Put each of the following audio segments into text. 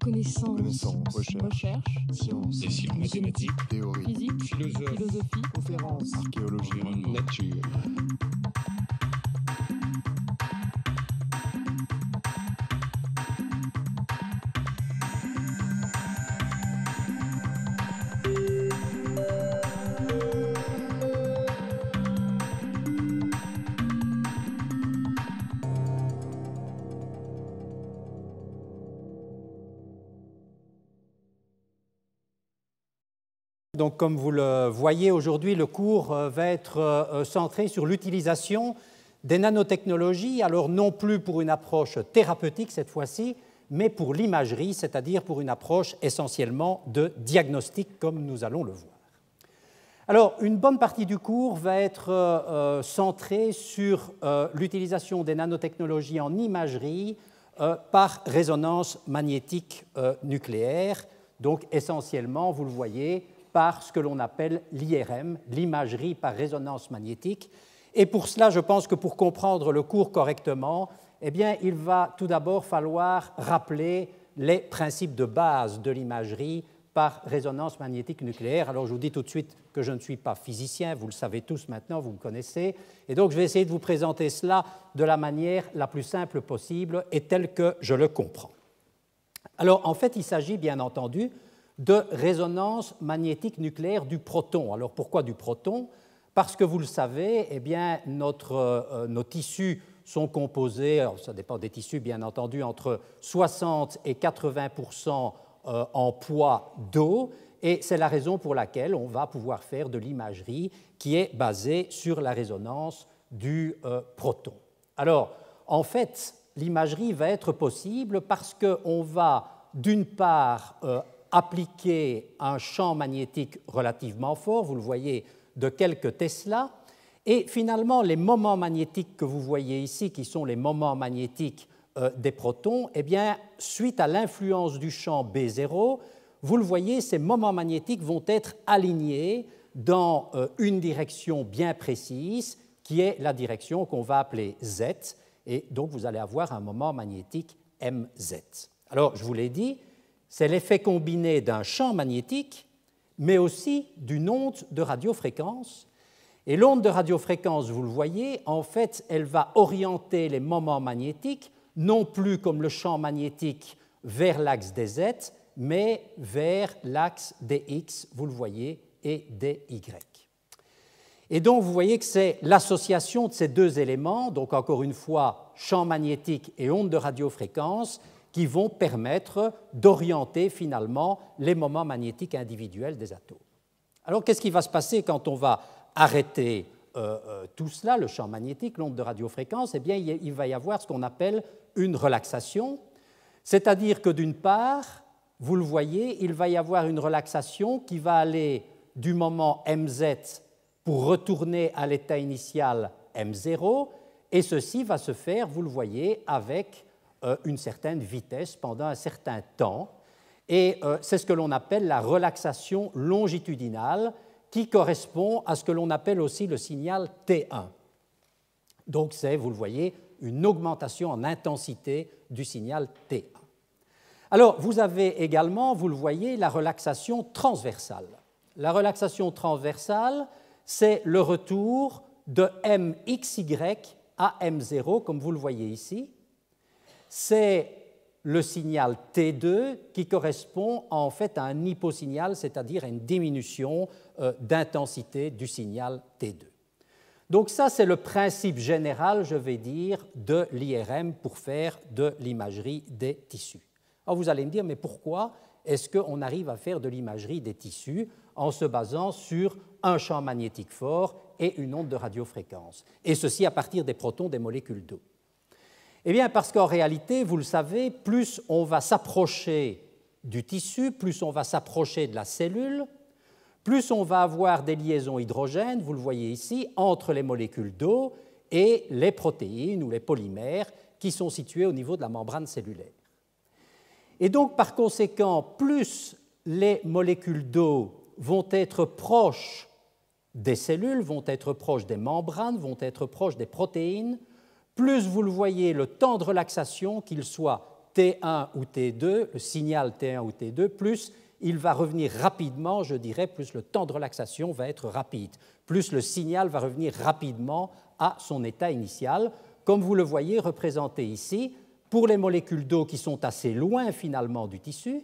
Connaissance. Recherche. Science. sciences. Mathématiques. Théorie. Physique. Philosophie. Philosophie. Conférence. Archéologie. Nature. Donc, comme vous le voyez aujourd'hui, le cours euh, va être euh, centré sur l'utilisation des nanotechnologies, alors non plus pour une approche thérapeutique cette fois-ci, mais pour l'imagerie, c'est-à-dire pour une approche essentiellement de diagnostic, comme nous allons le voir. Alors, une bonne partie du cours va être euh, centrée sur l'utilisation des nanotechnologies en imagerie par résonance magnétique nucléaire, donc essentiellement, vous le voyez, par ce que l'on appelle l'IRM, l'imagerie par résonance magnétique. Et pour cela, je pense que pour comprendre le cours correctement, eh bien, il va tout d'abord falloir rappeler les principes de base de l'imagerie par résonance magnétique nucléaire. Alors je vous dis tout de suite que je ne suis pas physicien, vous le savez tous maintenant, vous me connaissez, et donc je vais essayer de vous présenter cela de la manière la plus simple possible et telle que je le comprends. Alors en fait, il s'agit bien entendu de résonance magnétique nucléaire du proton. Alors pourquoi du proton Parce que vous le savez, eh bien, notre, euh, nos tissus sont composés, ça dépend des tissus bien entendu, entre 60 et 80 euh, en poids d'eau. Et c'est la raison pour laquelle on va pouvoir faire de l'imagerie qui est basée sur la résonance du euh, proton. Alors, en fait, l'imagerie va être possible parce qu'on va d'une part Appliquer un champ magnétique relativement fort, vous le voyez, de quelques Tesla. Et finalement, les moments magnétiques que vous voyez ici, qui sont les moments magnétiques euh, des protons, eh bien, suite à l'influence du champ B0, vous le voyez, ces moments magnétiques vont être alignés dans euh, une direction bien précise, qui est la direction qu'on va appeler Z, et donc vous allez avoir un moment magnétique MZ. Alors, je vous l'ai dit, c'est l'effet combiné d'un champ magnétique, mais aussi d'une onde de radiofréquence. Et l'onde de radiofréquence, vous le voyez, en fait, elle va orienter les moments magnétiques, non plus comme le champ magnétique vers l'axe des Z, mais vers l'axe des X, vous le voyez, et des Y. Et donc, vous voyez que c'est l'association de ces deux éléments, donc encore une fois, champ magnétique et onde de radiofréquence, qui vont permettre d'orienter finalement les moments magnétiques individuels des atomes. Alors qu'est-ce qui va se passer quand on va arrêter euh, euh, tout cela, le champ magnétique, l'onde de radiofréquence Eh bien, il va y avoir ce qu'on appelle une relaxation, c'est-à-dire que d'une part, vous le voyez, il va y avoir une relaxation qui va aller du moment mz pour retourner à l'état initial m0, et ceci va se faire, vous le voyez, avec euh, une certaine vitesse pendant un certain temps. Et euh, c'est ce que l'on appelle la relaxation longitudinale qui correspond à ce que l'on appelle aussi le signal T1. Donc c'est, vous le voyez, une augmentation en intensité du signal T1. Alors vous avez également, vous le voyez, la relaxation transversale. La relaxation transversale, c'est le retour de MXY à M0, comme vous le voyez ici c'est le signal T2 qui correspond en fait à un hyposignal, c'est-à-dire à une diminution euh, d'intensité du signal T2. Donc ça, c'est le principe général, je vais dire, de l'IRM pour faire de l'imagerie des tissus. Alors vous allez me dire, mais pourquoi est-ce qu'on arrive à faire de l'imagerie des tissus en se basant sur un champ magnétique fort et une onde de radiofréquence Et ceci à partir des protons des molécules d'eau. Eh bien, parce qu'en réalité, vous le savez, plus on va s'approcher du tissu, plus on va s'approcher de la cellule, plus on va avoir des liaisons hydrogènes, vous le voyez ici, entre les molécules d'eau et les protéines ou les polymères qui sont situés au niveau de la membrane cellulaire. Et donc, par conséquent, plus les molécules d'eau vont être proches des cellules, vont être proches des membranes, vont être proches des protéines, plus vous le voyez, le temps de relaxation, qu'il soit T1 ou T2, le signal T1 ou T2, plus il va revenir rapidement, je dirais, plus le temps de relaxation va être rapide, plus le signal va revenir rapidement à son état initial, comme vous le voyez représenté ici, pour les molécules d'eau qui sont assez loin finalement du tissu,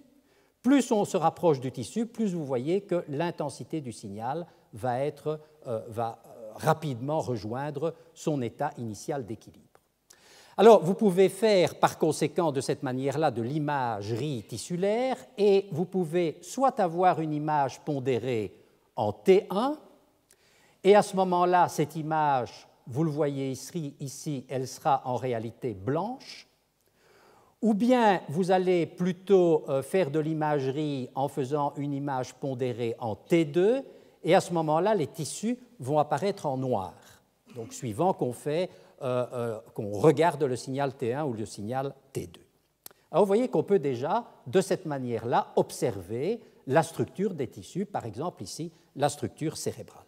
plus on se rapproche du tissu, plus vous voyez que l'intensité du signal va, être, euh, va euh, rapidement rejoindre son état initial d'équilibre. Alors, vous pouvez faire par conséquent de cette manière-là de l'imagerie tissulaire et vous pouvez soit avoir une image pondérée en T1, et à ce moment-là, cette image, vous le voyez ici, elle sera en réalité blanche, ou bien vous allez plutôt euh, faire de l'imagerie en faisant une image pondérée en T2, et à ce moment-là, les tissus vont apparaître en noir. Donc, suivant qu'on fait euh, euh, qu'on regarde le signal T1 ou le signal T2. Ah, vous voyez qu'on peut déjà, de cette manière-là, observer la structure des tissus, par exemple ici, la structure cérébrale.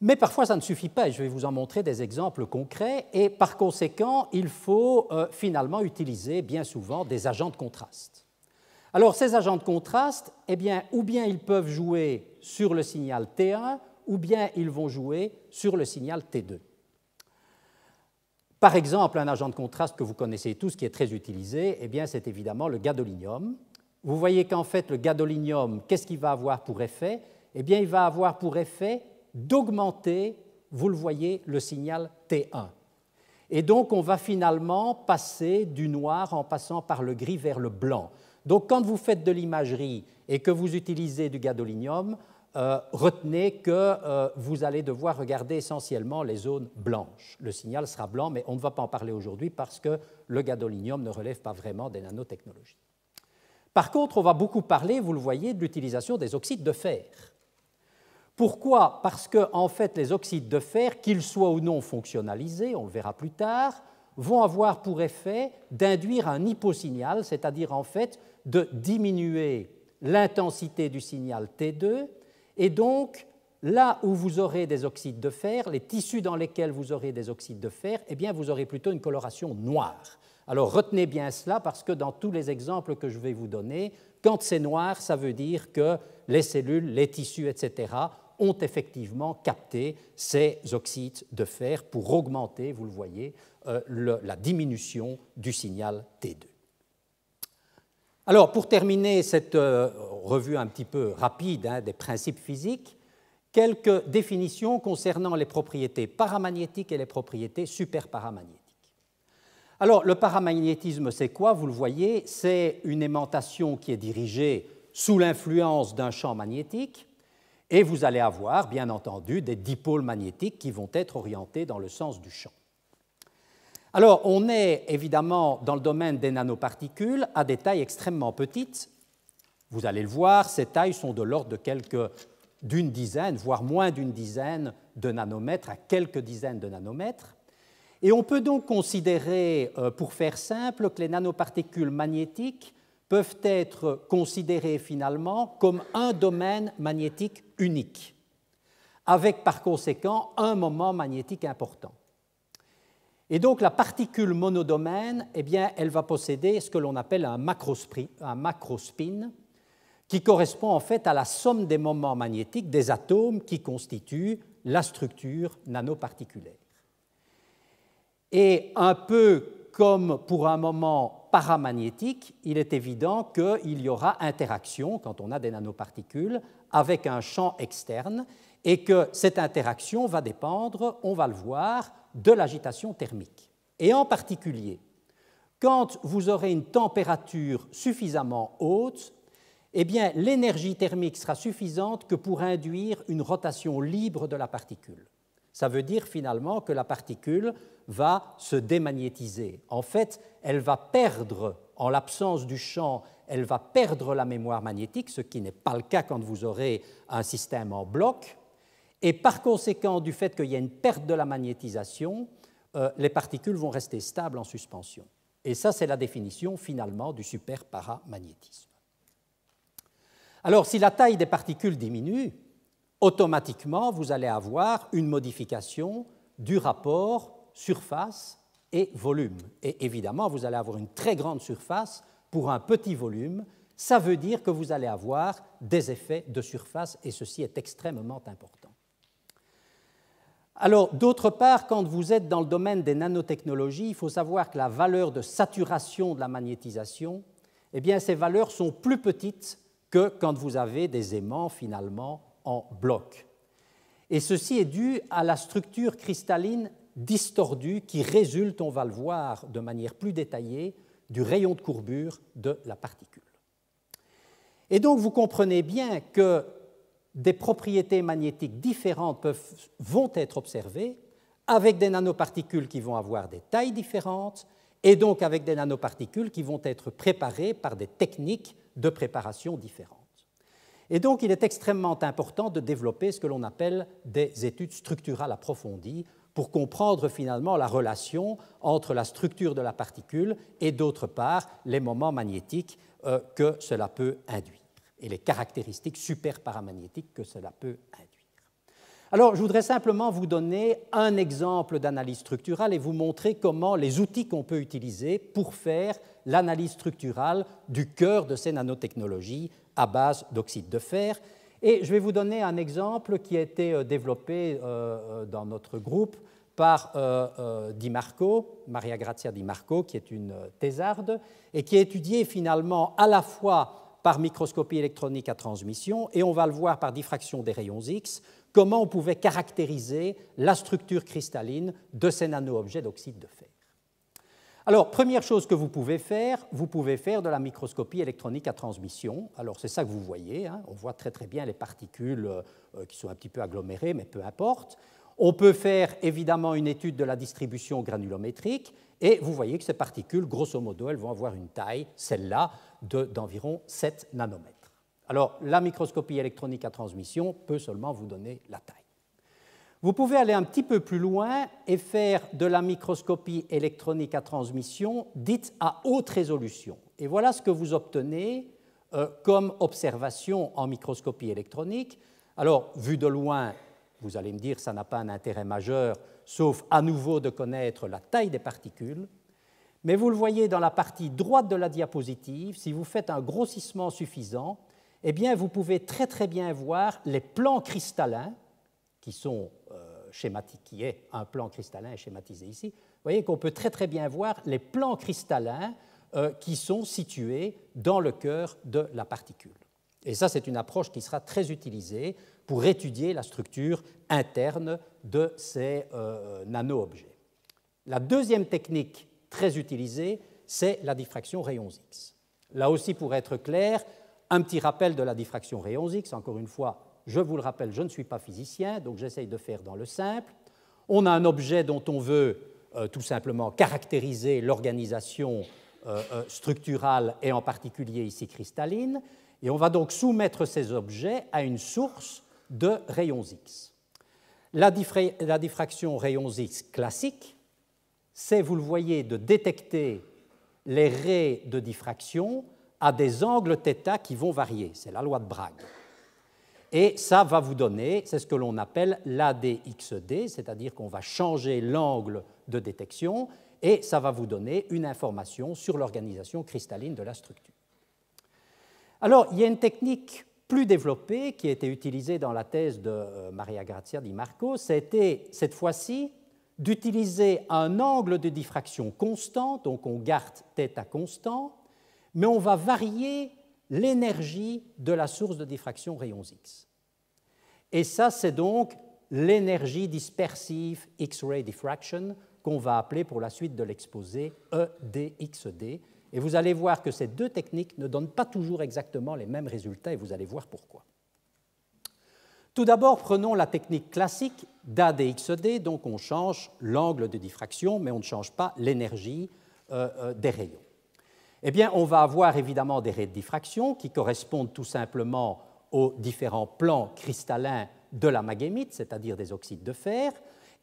Mais parfois, ça ne suffit pas, et je vais vous en montrer des exemples concrets, et par conséquent, il faut euh, finalement utiliser bien souvent des agents de contraste. Alors, ces agents de contraste, eh bien, ou bien ils peuvent jouer sur le signal T1, ou bien ils vont jouer sur le signal T2. Par exemple, un agent de contraste que vous connaissez tous, qui est très utilisé, eh c'est évidemment le gadolinium. Vous voyez qu'en fait, le gadolinium, qu'est-ce qu'il va avoir pour effet Eh bien, il va avoir pour effet d'augmenter, vous le voyez, le signal T1. Et donc, on va finalement passer du noir en passant par le gris vers le blanc. Donc, quand vous faites de l'imagerie et que vous utilisez du gadolinium, euh, retenez que euh, vous allez devoir regarder essentiellement les zones blanches. Le signal sera blanc, mais on ne va pas en parler aujourd'hui parce que le gadolinium ne relève pas vraiment des nanotechnologies. Par contre, on va beaucoup parler, vous le voyez, de l'utilisation des oxydes de fer. Pourquoi Parce que, en fait, les oxydes de fer, qu'ils soient ou non fonctionnalisés, on le verra plus tard, vont avoir pour effet d'induire un hyposignal, c'est-à-dire en fait de diminuer l'intensité du signal T2 et donc, là où vous aurez des oxydes de fer, les tissus dans lesquels vous aurez des oxydes de fer, eh bien, vous aurez plutôt une coloration noire. Alors retenez bien cela parce que dans tous les exemples que je vais vous donner, quand c'est noir, ça veut dire que les cellules, les tissus, etc., ont effectivement capté ces oxydes de fer pour augmenter, vous le voyez, euh, la diminution du signal T2. Alors, pour terminer cette euh, revue un petit peu rapide hein, des principes physiques, quelques définitions concernant les propriétés paramagnétiques et les propriétés superparamagnétiques. Alors, le paramagnétisme, c'est quoi Vous le voyez, c'est une aimantation qui est dirigée sous l'influence d'un champ magnétique, et vous allez avoir, bien entendu, des dipôles magnétiques qui vont être orientés dans le sens du champ. Alors, on est évidemment dans le domaine des nanoparticules à des tailles extrêmement petites, vous allez le voir, ces tailles sont de l'ordre de d'une dizaine, voire moins d'une dizaine de nanomètres à quelques dizaines de nanomètres. Et on peut donc considérer, euh, pour faire simple, que les nanoparticules magnétiques peuvent être considérées finalement comme un domaine magnétique unique, avec par conséquent un moment magnétique important. Et donc la particule monodomaine, eh bien, elle va posséder ce que l'on appelle un macrospin, un macrospin qui correspond en fait à la somme des moments magnétiques des atomes qui constituent la structure nanoparticulaire. Et un peu comme pour un moment paramagnétique, il est évident qu'il y aura interaction, quand on a des nanoparticules, avec un champ externe, et que cette interaction va dépendre, on va le voir, de l'agitation thermique. Et en particulier, quand vous aurez une température suffisamment haute, eh bien, l'énergie thermique sera suffisante que pour induire une rotation libre de la particule. Ça veut dire finalement que la particule va se démagnétiser. En fait, elle va perdre, en l'absence du champ, elle va perdre la mémoire magnétique, ce qui n'est pas le cas quand vous aurez un système en bloc. Et par conséquent, du fait qu'il y a une perte de la magnétisation, euh, les particules vont rester stables en suspension. Et ça, c'est la définition finalement du superparamagnétisme. Alors si la taille des particules diminue, automatiquement vous allez avoir une modification du rapport surface et volume. Et évidemment, vous allez avoir une très grande surface pour un petit volume. Ça veut dire que vous allez avoir des effets de surface et ceci est extrêmement important. Alors, d'autre part, quand vous êtes dans le domaine des nanotechnologies, il faut savoir que la valeur de saturation de la magnétisation, eh bien, ces valeurs sont plus petites que quand vous avez des aimants finalement en bloc. Et ceci est dû à la structure cristalline distordue qui résulte, on va le voir de manière plus détaillée, du rayon de courbure de la particule. Et donc vous comprenez bien que des propriétés magnétiques différentes peuvent, vont être observées avec des nanoparticules qui vont avoir des tailles différentes et donc avec des nanoparticules qui vont être préparées par des techniques de préparation différente. Et donc, il est extrêmement important de développer ce que l'on appelle des études structurales approfondies pour comprendre finalement la relation entre la structure de la particule et d'autre part les moments magnétiques euh, que cela peut induire et les caractéristiques superparamagnétiques que cela peut induire. Alors, je voudrais simplement vous donner un exemple d'analyse structurale et vous montrer comment les outils qu'on peut utiliser pour faire l'analyse structurale du cœur de ces nanotechnologies à base d'oxyde de fer. Et je vais vous donner un exemple qui a été euh, développé euh, euh, dans notre groupe par Di Marco, Maria Grazia Di Marco, qui est une thésarde, et qui a étudié finalement à la fois par microscopie électronique à transmission, et on va le voir par diffraction des rayons X, comment on pouvait caractériser la structure cristalline de ces nano-objets d'oxyde de fer. Alors, première chose que vous pouvez faire, vous pouvez faire de la microscopie électronique à transmission. Alors, c'est ça que vous voyez. Hein. On voit très très bien les particules euh, euh, qui sont un petit peu agglomérées, mais peu importe. On peut faire évidemment une étude de la distribution granulométrique, et vous voyez que ces particules, grosso modo, elles vont avoir une taille, celle-là, d'environ 7 nanomètres. Alors, la microscopie électronique à transmission peut seulement vous donner la taille. Vous pouvez aller un petit peu plus loin et faire de la microscopie électronique à transmission dite à haute résolution. Et voilà ce que vous obtenez euh, comme observation en microscopie électronique. Alors, vu de loin, vous allez me dire, ça n'a pas un intérêt majeur, sauf à nouveau de connaître la taille des particules. Mais vous le voyez dans la partie droite de la diapositive, si vous faites un grossissement suffisant, eh bien, vous pouvez très très bien voir les plans cristallins, qui sont schématique, qui est un plan cristallin schématisé ici, vous voyez qu'on peut très très bien voir les plans cristallins euh, qui sont situés dans le cœur de la particule. Et ça, c'est une approche qui sera très utilisée pour étudier la structure interne de ces euh, nano-objets. La deuxième technique très utilisée, c'est la diffraction rayons X. Là aussi, pour être clair, un petit rappel de la diffraction rayons X, encore une fois, je vous le rappelle, je ne suis pas physicien, donc j'essaye de faire dans le simple. On a un objet dont on veut euh, tout simplement caractériser l'organisation euh, euh, structurale et en particulier ici cristalline. Et on va donc soumettre ces objets à une source de rayons X. La, la diffraction rayons X classique, c'est, vous le voyez, de détecter les raies de diffraction à des angles θ qui vont varier. C'est la loi de Bragg. Et ça va vous donner, c'est ce que l'on appelle l'ADXD, c'est-à-dire qu'on va changer l'angle de détection et ça va vous donner une information sur l'organisation cristalline de la structure. Alors, il y a une technique plus développée qui a été utilisée dans la thèse de euh, Maria Grazia Di Marco, c'était cette fois-ci d'utiliser un angle de diffraction constant, donc on garde θ constant, mais on va varier l'énergie de la source de diffraction rayons X. Et ça, c'est donc l'énergie dispersive X-ray diffraction qu'on va appeler pour la suite de l'exposé EDXD. Et vous allez voir que ces deux techniques ne donnent pas toujours exactement les mêmes résultats et vous allez voir pourquoi. Tout d'abord, prenons la technique classique d'ADXD, donc on change l'angle de diffraction, mais on ne change pas l'énergie euh, euh, des rayons. Eh on va avoir évidemment des raies de diffraction qui correspondent tout simplement aux différents plans cristallins de la magémite, c'est-à-dire des oxydes de fer,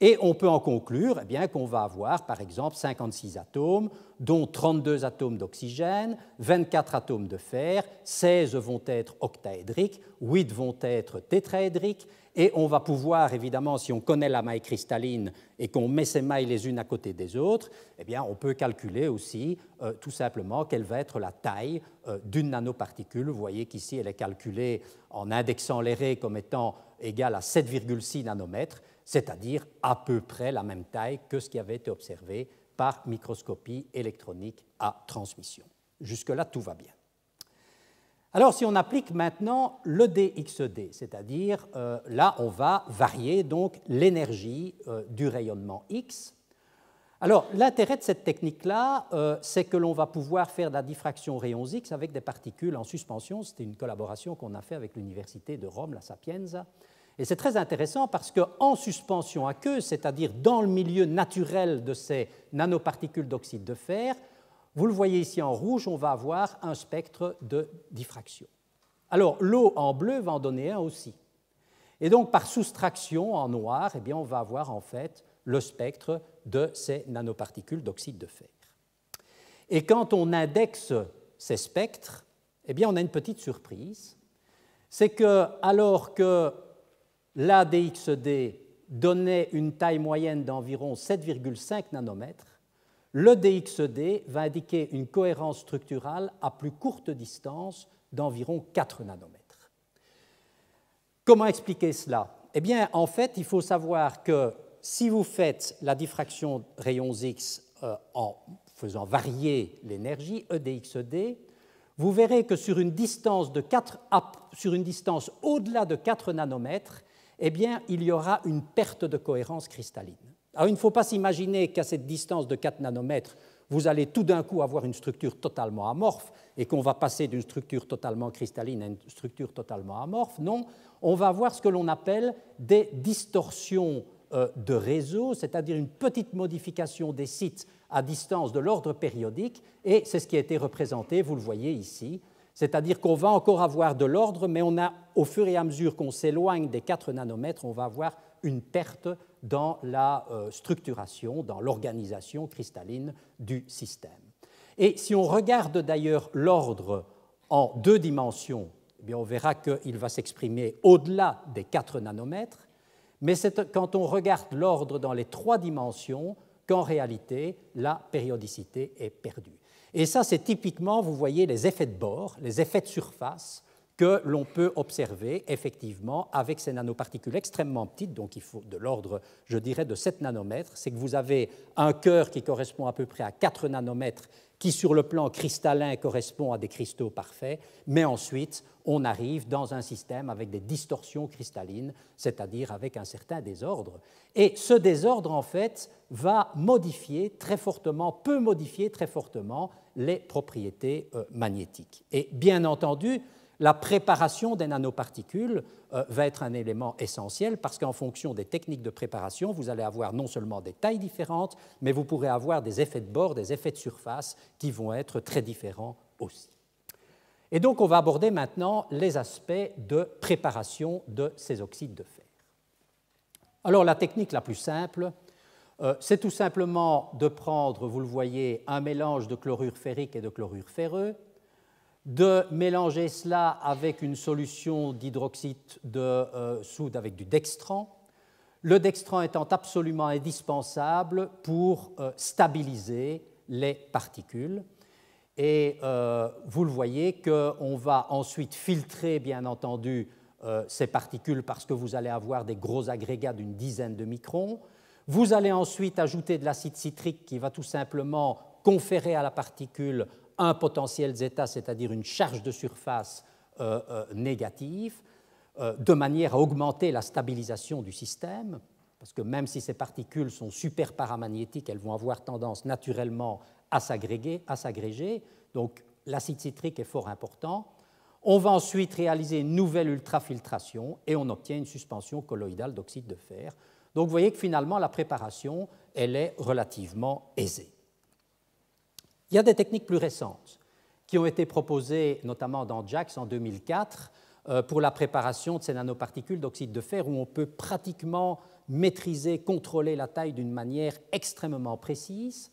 et on peut en conclure eh bien, qu'on va avoir, par exemple, 56 atomes, dont 32 atomes d'oxygène, 24 atomes de fer, 16 vont être octaédriques, 8 vont être tétraédriques, et on va pouvoir, évidemment, si on connaît la maille cristalline et qu'on met ces mailles les unes à côté des autres, eh bien, on peut calculer aussi euh, tout simplement quelle va être la taille euh, d'une nanoparticule. Vous voyez qu'ici, elle est calculée en indexant les raies comme étant égale à 7,6 nanomètres, c'est-à-dire à peu près la même taille que ce qui avait été observé par microscopie électronique à transmission. Jusque-là, tout va bien. Alors si on applique maintenant le dxd, c'est-à-dire euh, là on va varier donc l'énergie euh, du rayonnement x. Alors l'intérêt de cette technique-là, euh, c'est que l'on va pouvoir faire de la diffraction rayons x avec des particules en suspension. C'était une collaboration qu'on a fait avec l'université de Rome, la Sapienza. Et c'est très intéressant parce qu'en suspension aqueuse, c'est-à-dire dans le milieu naturel de ces nanoparticules d'oxyde de fer, vous le voyez ici en rouge, on va avoir un spectre de diffraction. Alors l'eau en bleu va en donner un aussi. Et donc par soustraction en noir, eh bien, on va avoir en fait le spectre de ces nanoparticules d'oxyde de fer. Et quand on indexe ces spectres, eh bien, on a une petite surprise. C'est que alors que l'ADXD donnait une taille moyenne d'environ 7,5 nanomètres, le e va indiquer une cohérence structurale à plus courte distance d'environ 4 nanomètres. Comment expliquer cela Eh bien, en fait, il faut savoir que si vous faites la diffraction rayons X euh, en faisant varier l'énergie EDXED, e vous verrez que sur une distance, de 4, sur une distance au-delà de 4 nanomètres, eh bien, il y aura une perte de cohérence cristalline. Alors il ne faut pas s'imaginer qu'à cette distance de 4 nanomètres, vous allez tout d'un coup avoir une structure totalement amorphe et qu'on va passer d'une structure totalement cristalline à une structure totalement amorphe. Non, on va avoir ce que l'on appelle des distorsions euh, de réseau, c'est-à-dire une petite modification des sites à distance de l'ordre périodique, et c'est ce qui a été représenté, vous le voyez ici, c'est-à-dire qu'on va encore avoir de l'ordre, mais on a, au fur et à mesure qu'on s'éloigne des 4 nanomètres, on va avoir une perte dans la euh, structuration, dans l'organisation cristalline du système. Et si on regarde d'ailleurs l'ordre en deux dimensions, eh bien on verra qu'il va s'exprimer au-delà des 4 nanomètres, mais c'est quand on regarde l'ordre dans les trois dimensions qu'en réalité la périodicité est perdue. Et ça, c'est typiquement, vous voyez, les effets de bord, les effets de surface que l'on peut observer effectivement avec ces nanoparticules extrêmement petites, donc il faut de l'ordre, je dirais, de 7 nanomètres, c'est que vous avez un cœur qui correspond à peu près à 4 nanomètres, qui sur le plan cristallin correspond à des cristaux parfaits, mais ensuite on arrive dans un système avec des distorsions cristallines, c'est-à-dire avec un certain désordre. Et ce désordre, en fait, va modifier très fortement, peut modifier très fortement les propriétés euh, magnétiques. Et bien entendu, la préparation des nanoparticules euh, va être un élément essentiel parce qu'en fonction des techniques de préparation, vous allez avoir non seulement des tailles différentes, mais vous pourrez avoir des effets de bord, des effets de surface qui vont être très différents aussi. Et donc on va aborder maintenant les aspects de préparation de ces oxydes de fer. Alors la technique la plus simple, euh, c'est tout simplement de prendre, vous le voyez, un mélange de chlorure ferrique et de chlorure ferreux, de mélanger cela avec une solution d'hydroxyde de euh, soude avec du dextran, le dextran étant absolument indispensable pour euh, stabiliser les particules. Et euh, vous le voyez qu'on va ensuite filtrer, bien entendu, ces particules parce que vous allez avoir des gros agrégats d'une dizaine de microns. Vous allez ensuite ajouter de l'acide citrique qui va tout simplement conférer à la particule un potentiel zeta, c'est-à-dire une charge de surface euh, euh, négative, euh, de manière à augmenter la stabilisation du système, parce que même si ces particules sont super paramagnétiques, elles vont avoir tendance naturellement à s'agréger, à s'agréger. Donc l'acide citrique est fort important. On va ensuite réaliser une nouvelle ultrafiltration et on obtient une suspension colloïdale d'oxyde de fer. Donc vous voyez que finalement la préparation, elle est relativement aisée. Il y a des techniques plus récentes qui ont été proposées notamment dans JAX en 2004 euh, pour la préparation de ces nanoparticules d'oxyde de fer où on peut pratiquement maîtriser, contrôler la taille d'une manière extrêmement précise.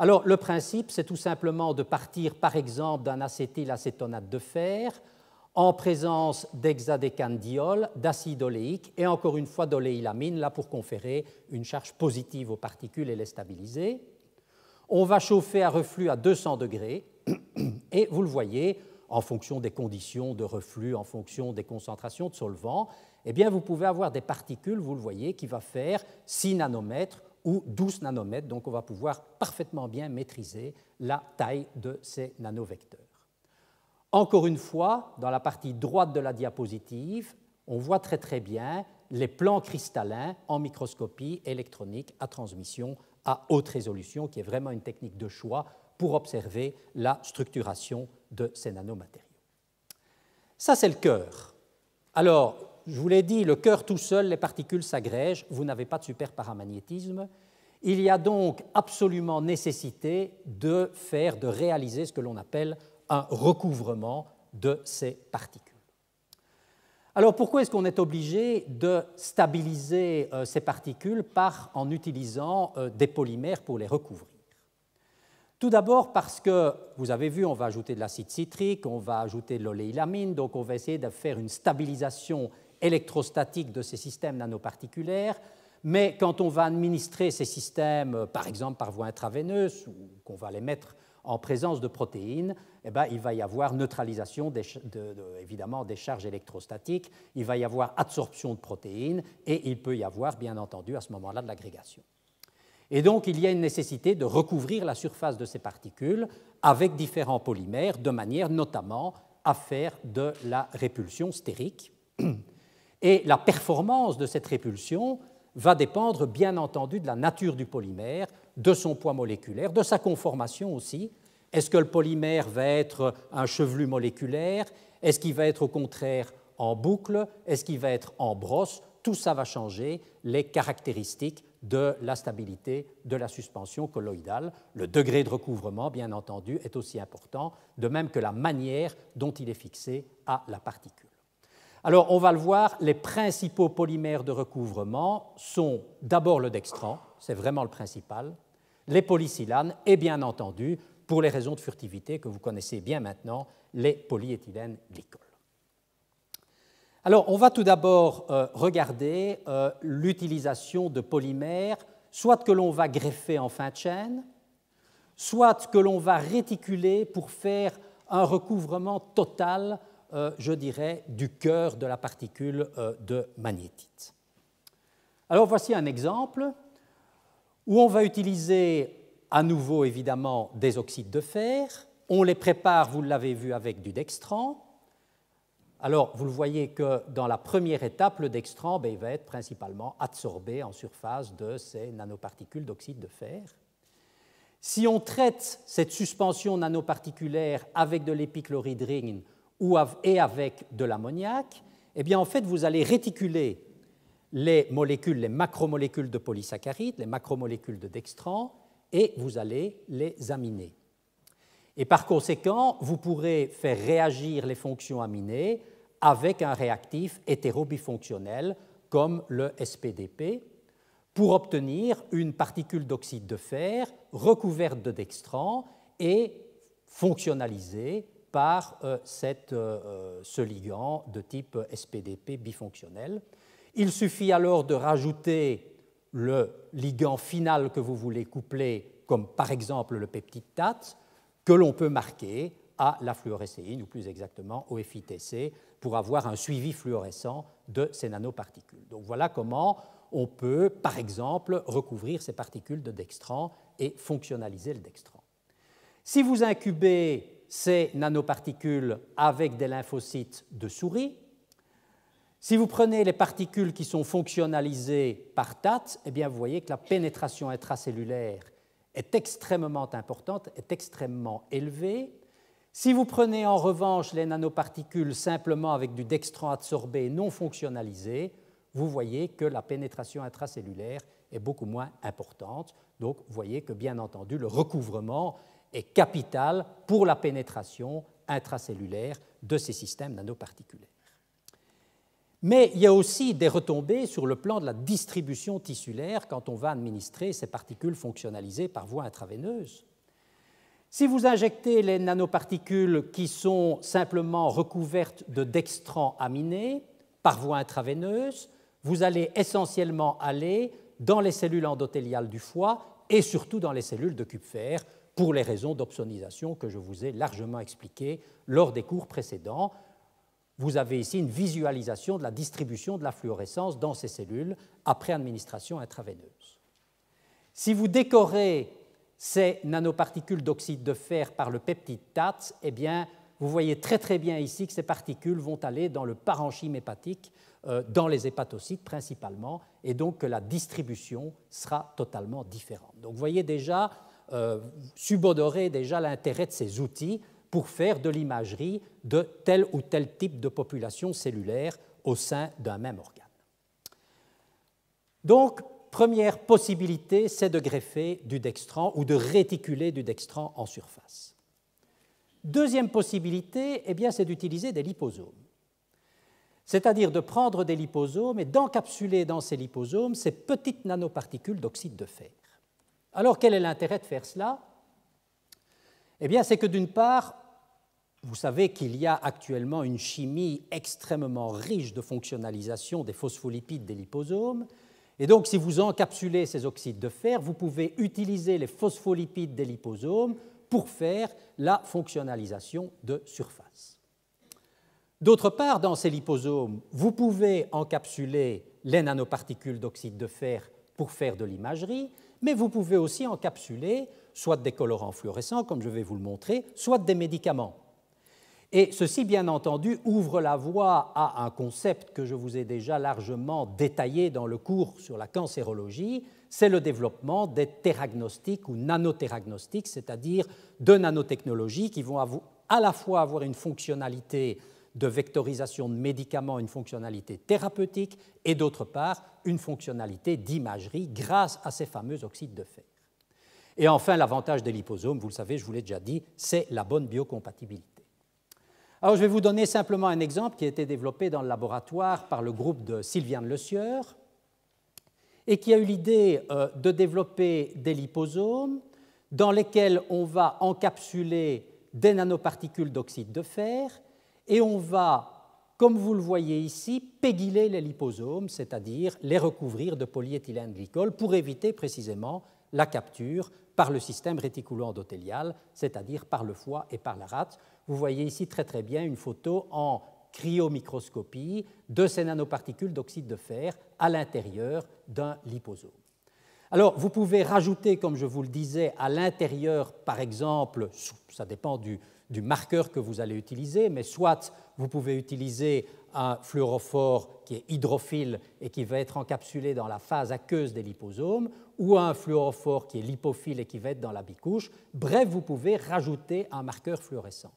Alors le principe, c'est tout simplement de partir par exemple d'un acétylacétonate de fer en présence d'hexadécandiol, d'acide oléique et encore une fois d'oléilamine, là pour conférer une charge positive aux particules et les stabiliser. On va chauffer à reflux à 200 degrés et vous le voyez, en fonction des conditions de reflux, en fonction des concentrations de solvant, eh bien vous pouvez avoir des particules, vous le voyez, qui vont faire 6 nanomètres ou 12 nanomètres, donc on va pouvoir parfaitement bien maîtriser la taille de ces nanovecteurs. Encore une fois, dans la partie droite de la diapositive, on voit très très bien les plans cristallins en microscopie électronique à transmission à haute résolution, qui est vraiment une technique de choix pour observer la structuration de ces nanomatériaux. Ça, c'est le cœur. Alors, je vous l'ai dit, le cœur tout seul, les particules s'agrègent, vous n'avez pas de superparamagnétisme. Il y a donc absolument nécessité de faire, de réaliser ce que l'on appelle un recouvrement de ces particules. Alors pourquoi est-ce qu'on est obligé de stabiliser euh, ces particules par, en utilisant euh, des polymères pour les recouvrir Tout d'abord parce que, vous avez vu, on va ajouter de l'acide citrique, on va ajouter de l'oléilamine, donc on va essayer de faire une stabilisation électrostatique de ces systèmes nanoparticulaires. Mais quand on va administrer ces systèmes, euh, par exemple par voie intraveineuse, ou qu'on va les mettre en présence de protéines, eh ben, il va y avoir neutralisation évidemment des charges électrostatiques, il va y avoir absorption de protéines et il peut y avoir bien entendu à ce moment-là de l'agrégation. Et donc il y a une nécessité de recouvrir la surface de ces particules avec différents polymères de manière notamment à faire de la répulsion stérique. Et la performance de cette répulsion va dépendre bien entendu de la nature du polymère, de son poids moléculaire, de sa conformation aussi, est-ce que le polymère va être un chevelu moléculaire Est-ce qu'il va être au contraire en boucle Est-ce qu'il va être en brosse Tout ça va changer les caractéristiques de la stabilité de la suspension colloïdale. Le degré de recouvrement, bien entendu, est aussi important, de même que la manière dont il est fixé à la particule. Alors, on va le voir, les principaux polymères de recouvrement sont d'abord le dextran, c'est vraiment le principal, les polysilanes et bien entendu pour les raisons de furtivité que vous connaissez bien maintenant, les polyéthylènes glycoles. Alors, on va tout d'abord euh, regarder euh, l'utilisation de polymères, soit que l'on va greffer en fin de chaîne, soit que l'on va réticuler pour faire un recouvrement total, euh, je dirais, du cœur de la particule de magnétite. Alors, voici un exemple où on va utiliser à nouveau évidemment des oxydes de fer. On les prépare, vous l'avez vu, avec du dextran. Alors, vous le voyez que dans la première étape, le dextran ben, va être principalement absorbé en surface de ces nanoparticules d'oxyde de fer. Si on traite cette suspension nanoparticulaire avec de l'épichlorhydrine et avec de l'ammoniac, eh bien, en fait, vous allez réticuler les molécules, les macromolécules de polysaccharides, les macromolécules de dextran, et vous allez les aminer. Et par conséquent, vous pourrez faire réagir les fonctions aminées avec un réactif hétérobifonctionnel comme le SPDP pour obtenir une particule d'oxyde de fer recouverte de dextran et fonctionnalisée par euh, cette, euh, euh, ce ligand de type SPDP bifonctionnel. Il suffit alors de rajouter le ligand final que vous voulez coupler, comme par exemple le peptide TAT que l'on peut marquer à la fluorescéine, ou plus exactement au FITC, pour avoir un suivi fluorescent de ces nanoparticules. Donc voilà comment on peut, par exemple, recouvrir ces particules de dextran et fonctionnaliser le dextran. Si vous incubez ces nanoparticules avec des lymphocytes de souris, si vous prenez les particules qui sont fonctionnalisées par TAT, eh bien vous voyez que la pénétration intracellulaire est extrêmement importante, est extrêmement élevée. Si vous prenez en revanche les nanoparticules simplement avec du dextran absorbé non fonctionnalisé, vous voyez que la pénétration intracellulaire est beaucoup moins importante. Donc vous voyez que bien entendu le recouvrement est capital pour la pénétration intracellulaire de ces systèmes nanoparticulaires. Mais il y a aussi des retombées sur le plan de la distribution tissulaire quand on va administrer ces particules fonctionnalisées par voie intraveineuse. Si vous injectez les nanoparticules qui sont simplement recouvertes de dextran aminé par voie intraveineuse, vous allez essentiellement aller dans les cellules endothéliales du foie et surtout dans les cellules de fer pour les raisons d'opsonisation que je vous ai largement expliquées lors des cours précédents. Vous avez ici une visualisation de la distribution de la fluorescence dans ces cellules après administration intraveineuse. Si vous décorez ces nanoparticules d'oxyde de fer par le peptide TAT, eh bien, vous voyez très très bien ici que ces particules vont aller dans le parenchyme hépatique, euh, dans les hépatocytes principalement, et donc que la distribution sera totalement différente. Donc vous voyez déjà, euh, déjà l'intérêt de ces outils pour faire de l'imagerie de tel ou tel type de population cellulaire au sein d'un même organe. Donc, première possibilité, c'est de greffer du dextran ou de réticuler du dextran en surface. Deuxième possibilité, eh c'est d'utiliser des liposomes. C'est-à-dire de prendre des liposomes et d'encapsuler dans ces liposomes ces petites nanoparticules d'oxyde de fer. Alors quel est l'intérêt de faire cela eh bien, c'est que d'une part, vous savez qu'il y a actuellement une chimie extrêmement riche de fonctionnalisation des phospholipides des liposomes. Et donc, si vous encapsulez ces oxydes de fer, vous pouvez utiliser les phospholipides des liposomes pour faire la fonctionnalisation de surface. D'autre part, dans ces liposomes, vous pouvez encapsuler les nanoparticules d'oxyde de fer pour faire de l'imagerie, mais vous pouvez aussi encapsuler soit des colorants fluorescents, comme je vais vous le montrer, soit des médicaments. Et ceci, bien entendu, ouvre la voie à un concept que je vous ai déjà largement détaillé dans le cours sur la cancérologie, c'est le développement des théragnostiques ou nanotheragnostiques, c'est-à-dire de nanotechnologies qui vont à la fois avoir une fonctionnalité de vectorisation de médicaments, une fonctionnalité thérapeutique, et d'autre part, une fonctionnalité d'imagerie grâce à ces fameux oxydes de fer. Et enfin, l'avantage des liposomes, vous le savez, je vous l'ai déjà dit, c'est la bonne biocompatibilité. Alors, je vais vous donner simplement un exemple qui a été développé dans le laboratoire par le groupe de Sylviane Le Sieur et qui a eu l'idée euh, de développer des liposomes dans lesquels on va encapsuler des nanoparticules d'oxyde de fer et on va, comme vous le voyez ici, péguiler les liposomes, c'est-à-dire les recouvrir de polyéthylène glycol pour éviter précisément la capture par le système réticulo endothélial, c'est-à-dire par le foie et par la rate. Vous voyez ici très très bien une photo en cryomicroscopie de ces nanoparticules d'oxyde de fer à l'intérieur d'un liposome. Alors, vous pouvez rajouter, comme je vous le disais, à l'intérieur, par exemple, ça dépend du, du marqueur que vous allez utiliser, mais soit vous pouvez utiliser un fluorophore qui est hydrophile et qui va être encapsulé dans la phase aqueuse des liposomes, ou un fluorophore qui est lipophile et qui va être dans la bicouche. Bref, vous pouvez rajouter un marqueur fluorescent.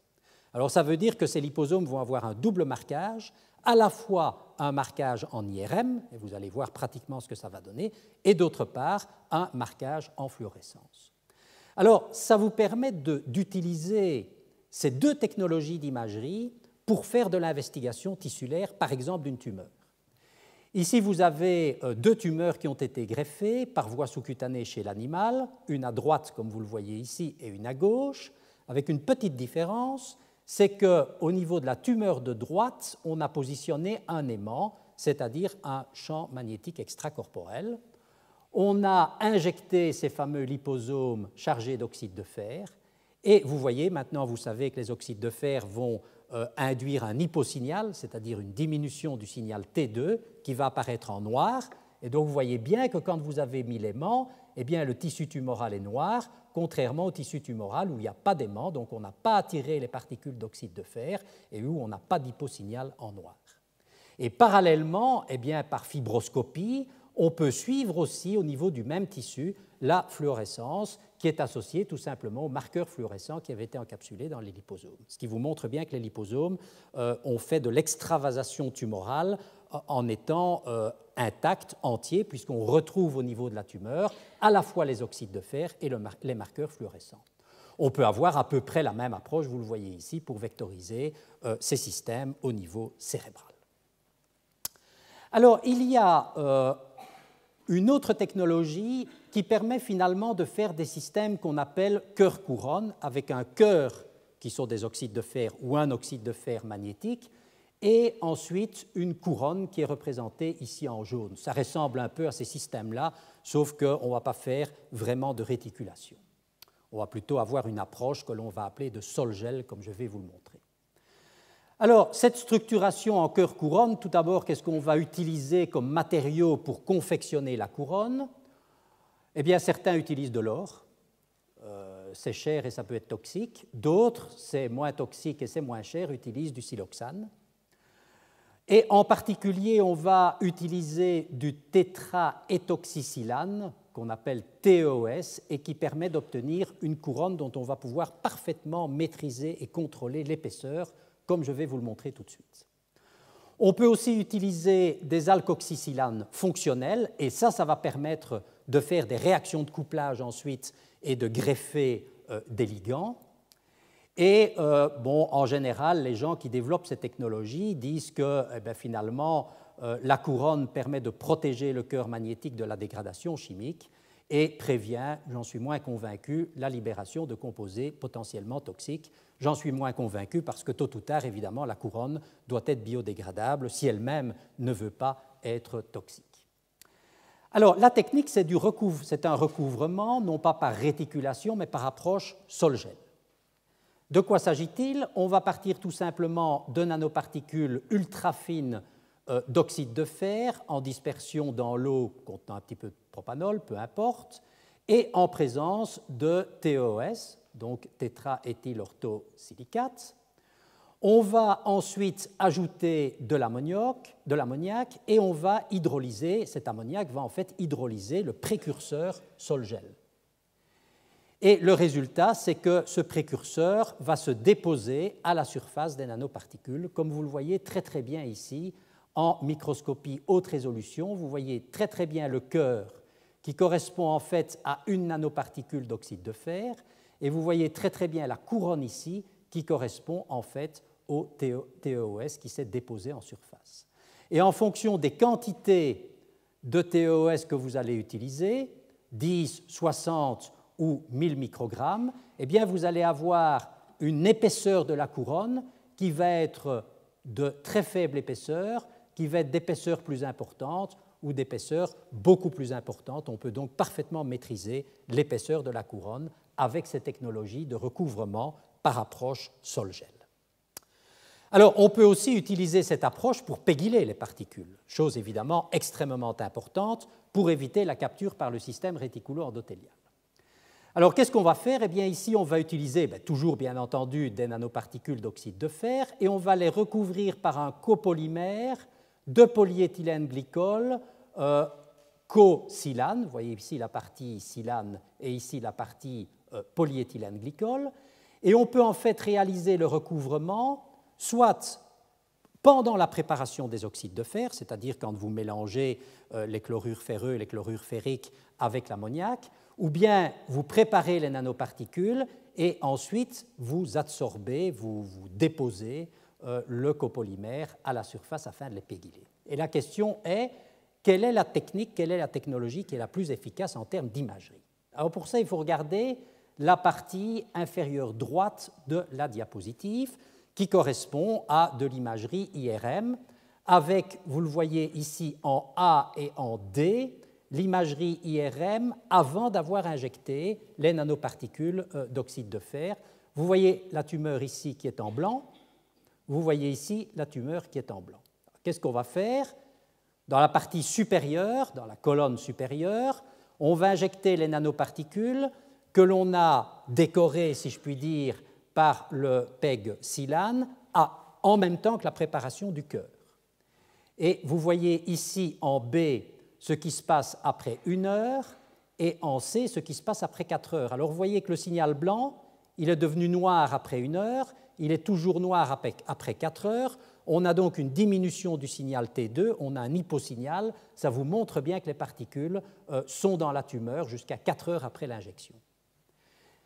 Alors ça veut dire que ces liposomes vont avoir un double marquage, à la fois un marquage en IRM, et vous allez voir pratiquement ce que ça va donner, et d'autre part un marquage en fluorescence. Alors ça vous permet d'utiliser ces deux technologies d'imagerie pour faire de l'investigation tissulaire, par exemple d'une tumeur. Ici, vous avez euh, deux tumeurs qui ont été greffées par voie sous-cutanée chez l'animal, une à droite, comme vous le voyez ici, et une à gauche, avec une petite différence, c'est qu'au niveau de la tumeur de droite, on a positionné un aimant, c'est-à-dire un champ magnétique extracorporel. On a injecté ces fameux liposomes chargés d'oxyde de fer, et vous voyez, maintenant vous savez que les oxydes de fer vont euh, induire un hyposignal, c'est-à-dire une diminution du signal T2 qui va apparaître en noir. Et donc vous voyez bien que quand vous avez mis l'aimant, eh bien le tissu tumoral est noir, contrairement au tissu tumoral où il n'y a pas d'aimant, donc on n'a pas attiré les particules d'oxyde de fer et où on n'a pas d'hyposignal en noir. Et parallèlement, eh bien, par fibroscopie, on peut suivre aussi au niveau du même tissu la fluorescence qui est associé tout simplement aux marqueurs fluorescents qui avaient été encapsulés dans les liposomes. Ce qui vous montre bien que les liposomes euh, ont fait de l'extravasation tumorale euh, en étant euh, intacts, entiers, puisqu'on retrouve au niveau de la tumeur à la fois les oxydes de fer et les marqueurs fluorescents. On peut avoir à peu près la même approche, vous le voyez ici, pour vectoriser ces systèmes au niveau cérébral. Alors, il y a une autre technologie qui permet finalement de faire des systèmes qu'on appelle cœur-couronne, avec un cœur qui sont des oxydes de fer ou un oxyde de fer magnétique, et ensuite une couronne qui est représentée ici en jaune. Ça ressemble un peu à ces systèmes-là, sauf qu'on ne va pas faire vraiment de réticulation. On va plutôt avoir une approche que l'on va appeler de sol-gel, comme je vais vous le montrer. Alors, cette structuration en cœur-couronne, tout d'abord, qu'est-ce qu'on va utiliser comme matériau pour confectionner la couronne Eh bien, certains utilisent de l'or. Euh, c'est cher et ça peut être toxique. D'autres, c'est moins toxique et c'est moins cher, utilisent du siloxane. Et en particulier, on va utiliser du tétraétoxysilane, qu'on appelle TOS, et qui permet d'obtenir une couronne dont on va pouvoir parfaitement maîtriser et contrôler l'épaisseur comme je vais vous le montrer tout de suite. On peut aussi utiliser des alkoxycylanes fonctionnels, et ça, ça va permettre de faire des réactions de couplage ensuite et de greffer euh, des ligands. Et euh, bon, en général, les gens qui développent ces technologies disent que eh ben, finalement, euh, la couronne permet de protéger le cœur magnétique de la dégradation chimique et prévient, j'en suis moins convaincu, la libération de composés potentiellement toxiques. J'en suis moins convaincu parce que tôt ou tard, évidemment, la couronne doit être biodégradable si elle-même ne veut pas être toxique. Alors, la technique, c'est un recouvrement, non pas par réticulation, mais par approche sol-gel. De quoi s'agit-il On va partir tout simplement de nanoparticules ultra fines euh, d'oxyde de fer en dispersion dans l'eau contenant un petit peu de propanol, peu importe, et en présence de TOS, donc tétraéthylorthosilicate. On va ensuite ajouter de l'ammoniac et on va hydrolyser, cet ammoniac va en fait hydrolyser le précurseur sol-gel. Et le résultat, c'est que ce précurseur va se déposer à la surface des nanoparticules, comme vous le voyez très très bien ici en microscopie haute résolution. Vous voyez très très bien le cœur qui correspond en fait à une nanoparticule d'oxyde de fer, et vous voyez très très bien la couronne ici qui correspond en fait au TEOS qui s'est déposé en surface. Et en fonction des quantités de TEOS que vous allez utiliser, 10, 60 ou 1000 microgrammes, eh bien vous allez avoir une épaisseur de la couronne qui va être de très faible épaisseur qui va être d'épaisseur plus importante ou d'épaisseur beaucoup plus importante. On peut donc parfaitement maîtriser l'épaisseur de la couronne avec cette technologie de recouvrement par approche sol-gel. Alors, on peut aussi utiliser cette approche pour péguiler les particules, chose évidemment extrêmement importante pour éviter la capture par le système réticulo-endothélial. Alors, qu'est-ce qu'on va faire Eh bien, ici, on va utiliser ben, toujours, bien entendu, des nanoparticules d'oxyde de fer et on va les recouvrir par un copolymère de polyéthylène glycol euh, co-silane, vous voyez ici la partie silane et ici la partie euh, polyéthylène glycol, et on peut en fait réaliser le recouvrement soit pendant la préparation des oxydes de fer, c'est-à-dire quand vous mélangez euh, les chlorures ferreux et les chlorures ferriques avec l'ammoniac, ou bien vous préparez les nanoparticules et ensuite vous absorbez, vous, vous déposez euh, le copolymère à la surface afin de les péguiller. Et la question est, quelle est la technique, quelle est la technologie qui est la plus efficace en termes d'imagerie Alors pour ça, il faut regarder la partie inférieure droite de la diapositive qui correspond à de l'imagerie IRM avec, vous le voyez ici en A et en D, l'imagerie IRM avant d'avoir injecté les nanoparticules euh, d'oxyde de fer. Vous voyez la tumeur ici qui est en blanc, vous voyez ici la tumeur qui est en blanc. Qu'est-ce qu'on va faire Dans la partie supérieure, dans la colonne supérieure, on va injecter les nanoparticules que l'on a décorées, si je puis dire, par le PEG Silane, en même temps que la préparation du cœur. Et vous voyez ici en B ce qui se passe après une heure et en C ce qui se passe après quatre heures. Alors vous voyez que le signal blanc, il est devenu noir après une heure il est toujours noir après 4 heures. On a donc une diminution du signal T2, on a un hyposignal. Ça vous montre bien que les particules euh, sont dans la tumeur jusqu'à 4 heures après l'injection.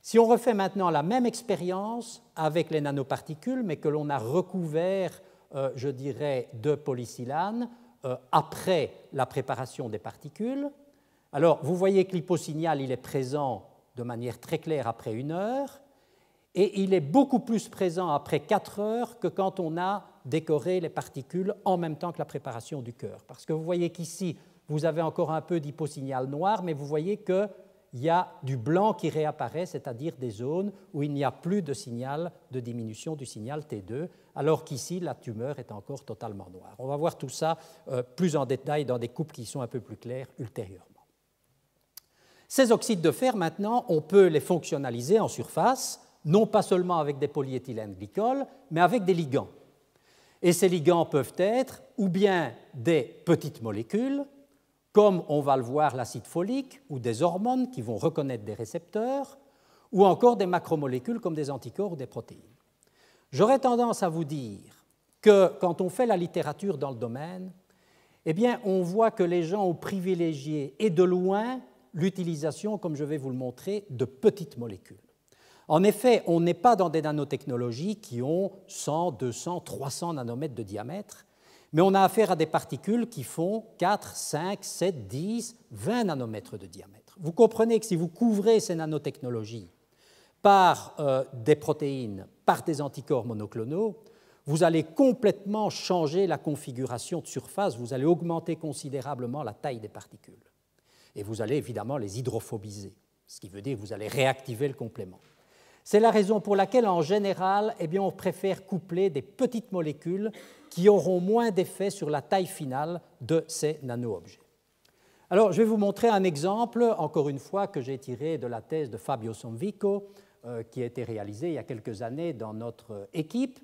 Si on refait maintenant la même expérience avec les nanoparticules, mais que l'on a recouvert, euh, je dirais, de polysilane euh, après la préparation des particules, alors vous voyez que l'hyposignal il est présent de manière très claire après une heure, et il est beaucoup plus présent après 4 heures que quand on a décoré les particules en même temps que la préparation du cœur. Parce que vous voyez qu'ici, vous avez encore un peu d'hyposignal noir, mais vous voyez qu'il y a du blanc qui réapparaît, c'est-à-dire des zones où il n'y a plus de signal de diminution du signal T2, alors qu'ici, la tumeur est encore totalement noire. On va voir tout ça euh, plus en détail dans des coupes qui sont un peu plus claires ultérieurement. Ces oxydes de fer, maintenant, on peut les fonctionnaliser en surface non pas seulement avec des glycoles, mais avec des ligands. Et ces ligands peuvent être ou bien des petites molécules, comme on va le voir l'acide folique, ou des hormones qui vont reconnaître des récepteurs, ou encore des macromolécules comme des anticorps ou des protéines. J'aurais tendance à vous dire que quand on fait la littérature dans le domaine, eh bien, on voit que les gens ont privilégié, et de loin, l'utilisation, comme je vais vous le montrer, de petites molécules. En effet, on n'est pas dans des nanotechnologies qui ont 100, 200, 300 nanomètres de diamètre, mais on a affaire à des particules qui font 4, 5, 7, 10, 20 nanomètres de diamètre. Vous comprenez que si vous couvrez ces nanotechnologies par euh, des protéines, par des anticorps monoclonaux, vous allez complètement changer la configuration de surface, vous allez augmenter considérablement la taille des particules. Et vous allez évidemment les hydrophobiser, ce qui veut dire que vous allez réactiver le complément. C'est la raison pour laquelle, en général, eh bien, on préfère coupler des petites molécules qui auront moins d'effet sur la taille finale de ces nano-objets. Alors, je vais vous montrer un exemple, encore une fois, que j'ai tiré de la thèse de Fabio Sonvico, euh, qui a été réalisée il y a quelques années dans notre équipe,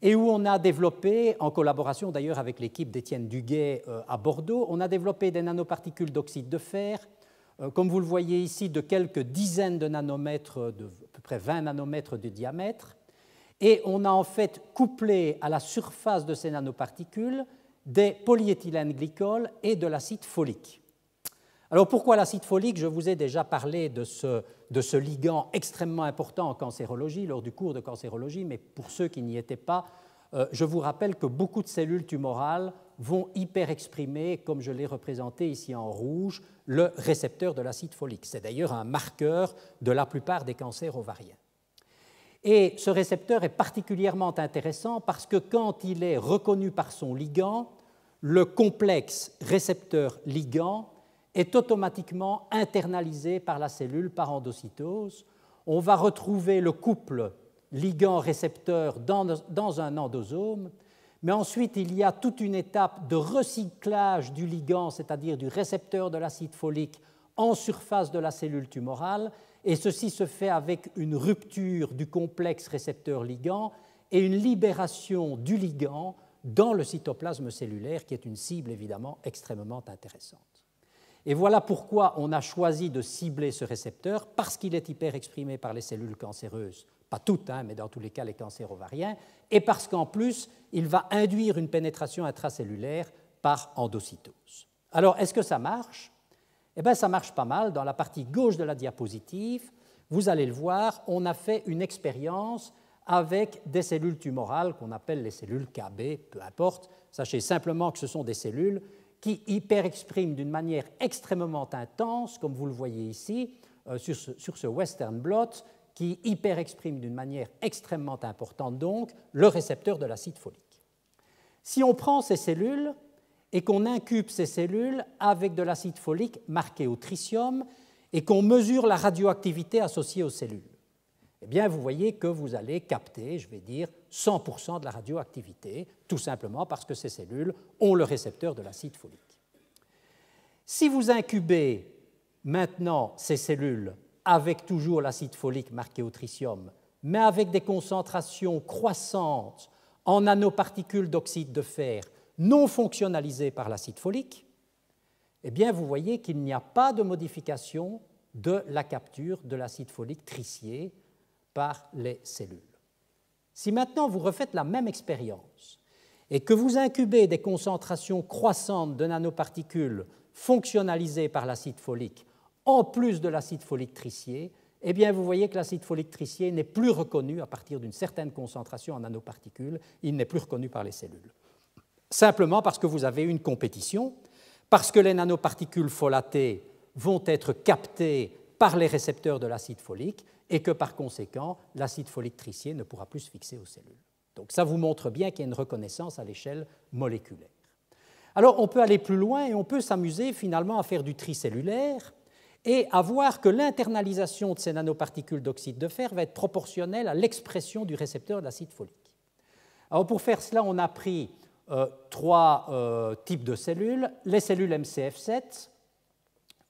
et où on a développé, en collaboration d'ailleurs avec l'équipe d'Étienne Duguet euh, à Bordeaux, on a développé des nanoparticules d'oxyde de fer, euh, comme vous le voyez ici, de quelques dizaines de nanomètres de près 20 nanomètres de diamètre, et on a en fait couplé à la surface de ces nanoparticules des polyéthylènes glycol et de l'acide folique. Alors pourquoi l'acide folique Je vous ai déjà parlé de ce, ligand extrêmement important en cancérologie lors du cours de cancérologie, mais pour ceux qui n'y étaient pas, euh, je vous rappelle que beaucoup de cellules tumorales vont hyperexprimer, comme je l'ai représenté ici en rouge, le récepteur de l'acide folique. C'est d'ailleurs un marqueur de la plupart des cancers ovariens. Et ce récepteur est particulièrement intéressant parce que quand il est reconnu par son ligand, le complexe récepteur-ligand est automatiquement internalisé par la cellule par endocytose. On va retrouver le couple ligand-récepteur dans un endosome mais ensuite, il y a toute une étape de recyclage du ligand, c'est-à-dire du récepteur de l'acide folique en surface de la cellule tumorale, et ceci se fait avec une rupture du complexe récepteur-ligand et une libération du ligand dans le cytoplasme cellulaire, qui est une cible évidemment extrêmement intéressante. Et voilà pourquoi on a choisi de cibler ce récepteur, parce qu'il est hyper-exprimé par les cellules cancéreuses pas toutes, hein, mais dans tous les cas les cancers ovariens, et parce qu'en plus, il va induire une pénétration intracellulaire par endocytose. Alors, est-ce que ça marche Eh bien, ça marche pas mal. Dans la partie gauche de la diapositive, vous allez le voir, on a fait une expérience avec des cellules tumorales qu'on appelle les cellules KB, peu importe. Sachez simplement que ce sont des cellules qui hyperexpriment d'une manière extrêmement intense, comme vous le voyez ici, euh, sur ce western blot, qui hyperexprime d'une manière extrêmement importante donc le récepteur de l'acide folique. Si on prend ces cellules et qu'on incube ces cellules avec de l'acide folique marqué au tritium et qu'on mesure la radioactivité associée aux cellules, eh bien vous voyez que vous allez capter, je vais dire, 100% de la radioactivité, tout simplement parce que ces cellules ont le récepteur de l'acide folique. Si vous incubez maintenant ces cellules avec toujours l'acide folique marqué au tritium, mais avec des concentrations croissantes en nanoparticules d'oxyde de fer non fonctionnalisées par l'acide folique, eh bien vous voyez qu'il n'y a pas de modification de la capture de l'acide folique tricié par les cellules. Si maintenant vous refaites la même expérience et que vous incubez des concentrations croissantes de nanoparticules fonctionnalisées par l'acide folique en plus de l'acide folique eh bien, vous voyez que l'acide folique n'est plus reconnu à partir d'une certaine concentration en nanoparticules, il n'est plus reconnu par les cellules. Simplement parce que vous avez une compétition, parce que les nanoparticules folatées vont être captées par les récepteurs de l'acide folique et que par conséquent, l'acide folique ne pourra plus se fixer aux cellules. Donc ça vous montre bien qu'il y a une reconnaissance à l'échelle moléculaire. Alors on peut aller plus loin et on peut s'amuser finalement à faire du tricellulaire et à voir que l'internalisation de ces nanoparticules d'oxyde de fer va être proportionnelle à l'expression du récepteur de l'acide folique. Alors pour faire cela, on a pris euh, trois euh, types de cellules. Les cellules MCF7,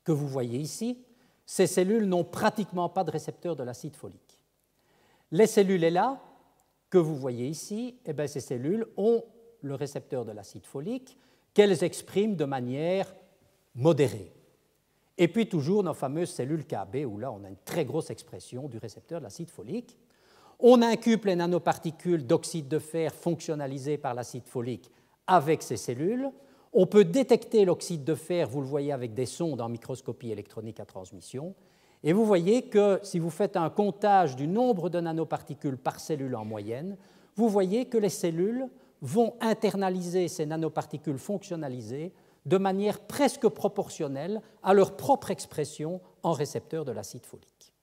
que vous voyez ici, ces cellules n'ont pratiquement pas de récepteur de l'acide folique. Les cellules ELA, que vous voyez ici, eh ben, ces cellules ont le récepteur de l'acide folique qu'elles expriment de manière modérée. Et puis toujours nos fameuses cellules KB, où là on a une très grosse expression du récepteur de l'acide folique. On incupe les nanoparticules d'oxyde de fer fonctionnalisées par l'acide folique avec ces cellules. On peut détecter l'oxyde de fer, vous le voyez avec des sondes en microscopie électronique à transmission. Et vous voyez que si vous faites un comptage du nombre de nanoparticules par cellule en moyenne, vous voyez que les cellules vont internaliser ces nanoparticules fonctionnalisées de manière presque proportionnelle à leur propre expression en récepteur de l'acide folique.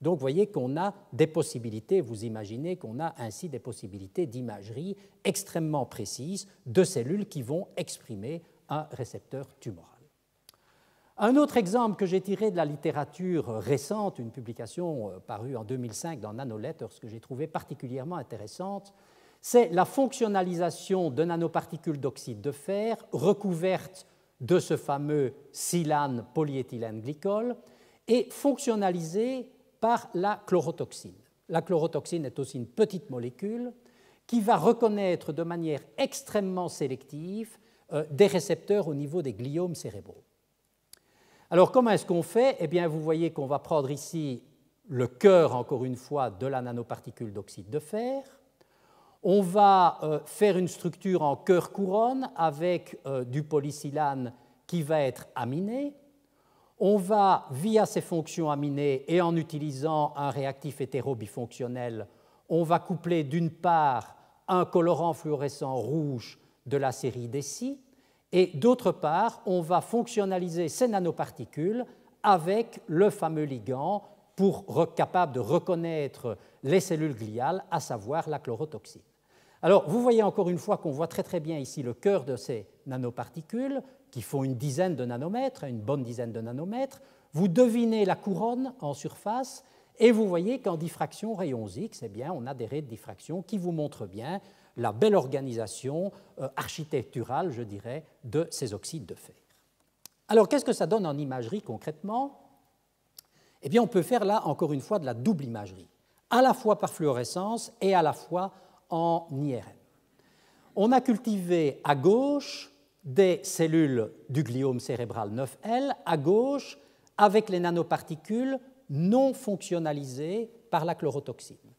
Donc vous voyez qu'on a des possibilités, vous imaginez qu'on a ainsi des possibilités d'imagerie extrêmement précises de cellules qui vont exprimer un récepteur tumoral. Un autre exemple que j'ai tiré de la littérature récente, une publication euh, parue en 2005 dans Nanoletters que j'ai trouvé particulièrement intéressante, c'est la fonctionnalisation de nanoparticules d'oxyde de fer recouvertes de ce fameux silane polyéthylène-glycol et fonctionnalisé par la chlorotoxine. La chlorotoxine est aussi une petite molécule qui va reconnaître de manière extrêmement sélective euh, des récepteurs au niveau des gliomes cérébraux. Alors comment est-ce qu'on fait Eh bien vous voyez qu'on va prendre ici le cœur, encore une fois, de la nanoparticule d'oxyde de fer. On va euh, faire une structure en cœur-couronne avec euh, du polysilane qui va être aminé. On va, via ces fonctions aminées et en utilisant un réactif hétérobifonctionnel, on va coupler d'une part un colorant fluorescent rouge de la série DC, et d'autre part, on va fonctionnaliser ces nanoparticules avec le fameux ligand pour capable de reconnaître les cellules gliales, à savoir la chlorotoxie. Alors, vous voyez encore une fois qu'on voit très très bien ici le cœur de ces nanoparticules, qui font une dizaine de nanomètres, une bonne dizaine de nanomètres. Vous devinez la couronne en surface, et vous voyez qu'en diffraction rayons X, eh bien, on a des raies de diffraction qui vous montrent bien la belle organisation euh, architecturale, je dirais, de ces oxydes de fer. Alors, qu'est-ce que ça donne en imagerie concrètement Eh bien, on peut faire là, encore une fois, de la double imagerie, à la fois par fluorescence et à la fois en IRM. On a cultivé à gauche des cellules du gliome cérébral 9L, à gauche avec les nanoparticules non fonctionnalisées par la chlorotoxine.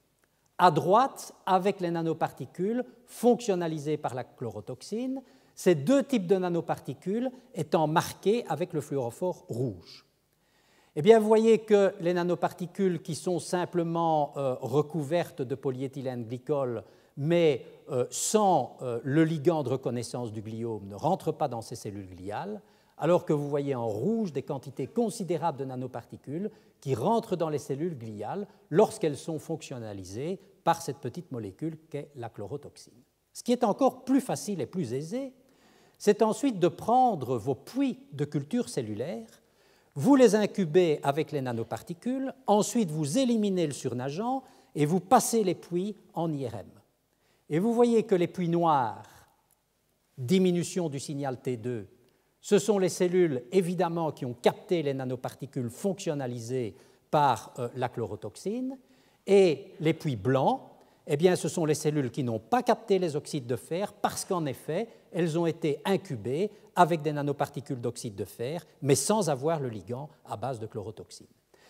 À droite, avec les nanoparticules fonctionnalisées par la chlorotoxine, ces deux types de nanoparticules étant marqués avec le fluorophore rouge. Eh bien, vous voyez que les nanoparticules qui sont simplement euh, recouvertes de polyéthylène glycol mais euh, sans euh, le ligand de reconnaissance du gliome ne rentre pas dans ces cellules gliales, alors que vous voyez en rouge des quantités considérables de nanoparticules qui rentrent dans les cellules gliales lorsqu'elles sont fonctionnalisées par cette petite molécule qu'est la chlorotoxine. Ce qui est encore plus facile et plus aisé, c'est ensuite de prendre vos puits de culture cellulaire, vous les incubez avec les nanoparticules, ensuite vous éliminez le surnageant et vous passez les puits en IRM. Et vous voyez que les puits noirs, diminution du signal T2, ce sont les cellules évidemment qui ont capté les nanoparticules fonctionnalisées par euh, la chlorotoxine, et les puits blancs, eh bien, ce sont les cellules qui n'ont pas capté les oxydes de fer parce qu'en effet, elles ont été incubées avec des nanoparticules d'oxyde de fer, mais sans avoir le ligand à base de chlorotoxine.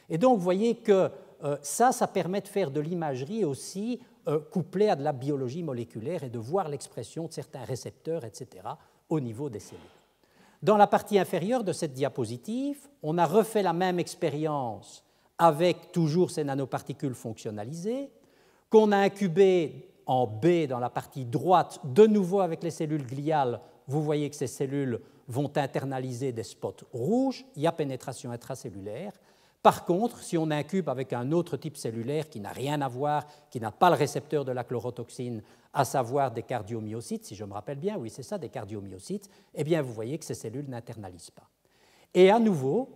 Et donc, vous voyez que euh, ça, ça permet de faire de l'imagerie aussi euh, couplé à de la biologie moléculaire et de voir l'expression de certains récepteurs, etc., au niveau des cellules. Dans la partie inférieure de cette diapositive, on a refait la même expérience avec toujours ces nanoparticules fonctionnalisées, qu'on a incubées en B dans la partie droite, de nouveau avec les cellules gliales. Vous voyez que ces cellules vont internaliser des spots rouges, il y a pénétration intracellulaire, par contre, si on incube avec un autre type cellulaire qui n'a rien à voir, qui n'a pas le récepteur de la chlorotoxine, à savoir des cardiomyocytes, si je me rappelle bien, oui c'est ça, des cardiomyocytes, eh bien vous voyez que ces cellules n'internalisent pas. Et à nouveau,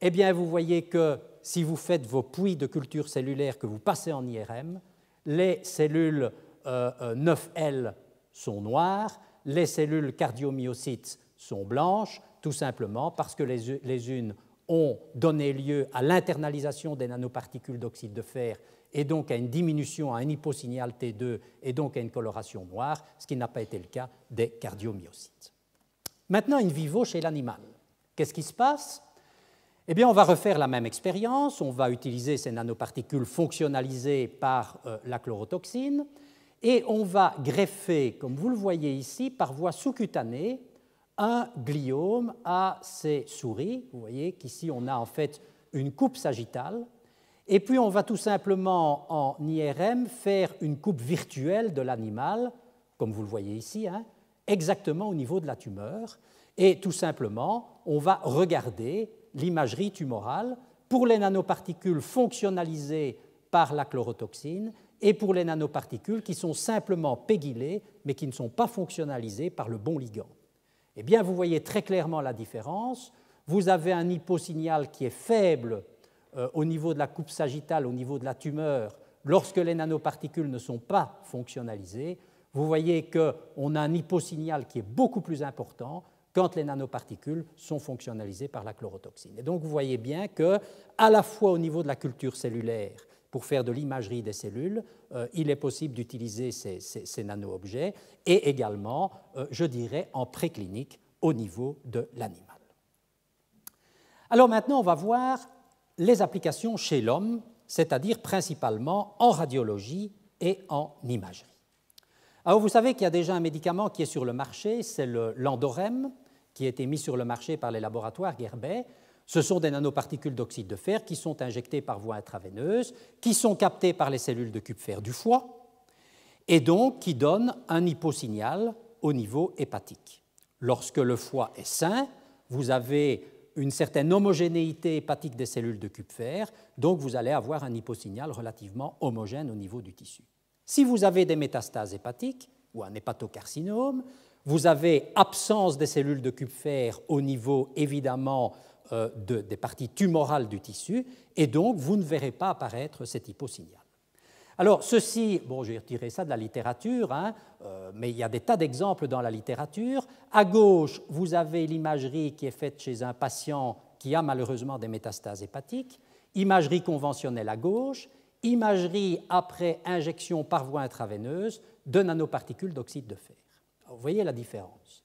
eh bien vous voyez que si vous faites vos puits de culture cellulaire que vous passez en IRM, les cellules 9L euh, euh, sont noires, les cellules cardiomyocytes sont blanches, tout simplement parce que les, les unes ont donné lieu à l'internalisation des nanoparticules d'oxyde de fer et donc à une diminution, à un hyposignal T2 et donc à une coloration noire, ce qui n'a pas été le cas des cardiomyocytes. Maintenant, une vivo chez l'animal. Qu'est-ce qui se passe Eh bien, on va refaire la même expérience, on va utiliser ces nanoparticules fonctionnalisées par euh, la chlorotoxine et on va greffer, comme vous le voyez ici, par voie sous-cutanée un gliome à ces souris. Vous voyez qu'ici, on a en fait une coupe sagittale. Et puis, on va tout simplement, en IRM, faire une coupe virtuelle de l'animal, comme vous le voyez ici, hein, exactement au niveau de la tumeur. Et tout simplement, on va regarder l'imagerie tumorale pour les nanoparticules fonctionnalisées par la chlorotoxine et pour les nanoparticules qui sont simplement pégilées mais qui ne sont pas fonctionnalisées par le bon ligand eh bien vous voyez très clairement la différence. Vous avez un hyposignal qui est faible euh, au niveau de la coupe sagittale, au niveau de la tumeur, lorsque les nanoparticules ne sont pas fonctionnalisées. Vous voyez qu'on a un hyposignal qui est beaucoup plus important quand les nanoparticules sont fonctionnalisées par la chlorotoxine. Et donc vous voyez bien que, à la fois au niveau de la culture cellulaire, pour faire de l'imagerie des cellules, euh, il est possible d'utiliser ces, nano-objets, et également, euh, je dirais, en préclinique au niveau de l'animal. Alors maintenant, on va voir les applications chez l'homme, c'est-à-dire principalement en radiologie et en imagerie. Alors vous savez qu'il y a déjà un médicament qui est sur le marché, c'est l'andorème, qui a été mis sur le marché par les laboratoires Gerbet, ce sont des nanoparticules d'oxyde de fer qui sont injectées par voie intraveineuse, qui sont captées par les cellules de cube fer du foie, et donc qui donnent un hyposignal au niveau hépatique. Lorsque le foie est sain, vous avez une certaine homogénéité hépatique des cellules de cube fer, donc vous allez avoir un hyposignal relativement homogène au niveau du tissu. Si vous avez des métastases hépatiques ou un hépatocarcinome, vous avez absence des cellules de cube fer au niveau évidemment euh, des parties tumorales du tissu, et donc vous ne verrez pas apparaître cet hyposignal. Alors, ceci, bon, j'ai retiré ça de la littérature, hein, euh, mais il y a des tas d'exemples dans la littérature. À gauche, vous avez l'imagerie qui est faite chez un patient qui a malheureusement des métastases hépatiques, imagerie conventionnelle à gauche, imagerie après injection par voie intraveineuse de nanoparticules d'oxyde de fer. vous voyez la différence.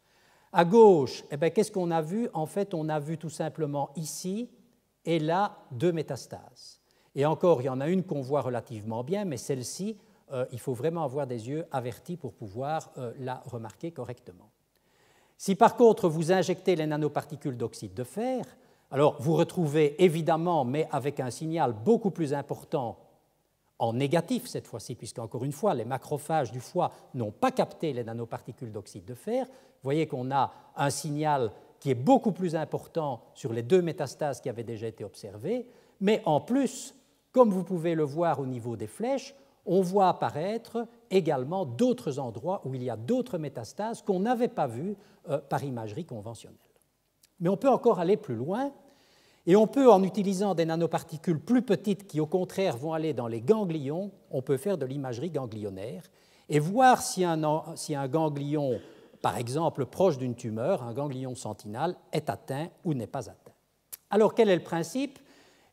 À gauche, eh ben, qu'est-ce qu'on a vu En fait, on a vu tout simplement ici et là deux métastases. Et encore, il y en a une qu'on voit relativement bien, mais celle-ci, euh, il faut vraiment avoir des yeux avertis pour pouvoir euh, la remarquer correctement. Si par contre vous injectez les nanoparticules d'oxyde de fer, alors vous retrouvez évidemment, mais avec un signal beaucoup plus important en négatif cette fois-ci, puisque encore une fois, les macrophages du foie n'ont pas capté les nanoparticules d'oxyde de fer. Vous voyez qu'on a un signal qui est beaucoup plus important sur les deux métastases qui avaient déjà été observées, mais en plus, comme vous pouvez le voir au niveau des flèches, on voit apparaître également d'autres endroits où il y a d'autres métastases qu'on n'avait pas vues euh, par imagerie conventionnelle. Mais on peut encore aller plus loin et on peut, en utilisant des nanoparticules plus petites qui, au contraire, vont aller dans les ganglions, on peut faire de l'imagerie ganglionnaire et voir si un, ganglion, par exemple, proche d'une tumeur, un ganglion sentinal, est atteint ou n'est pas atteint. Alors, quel est le principe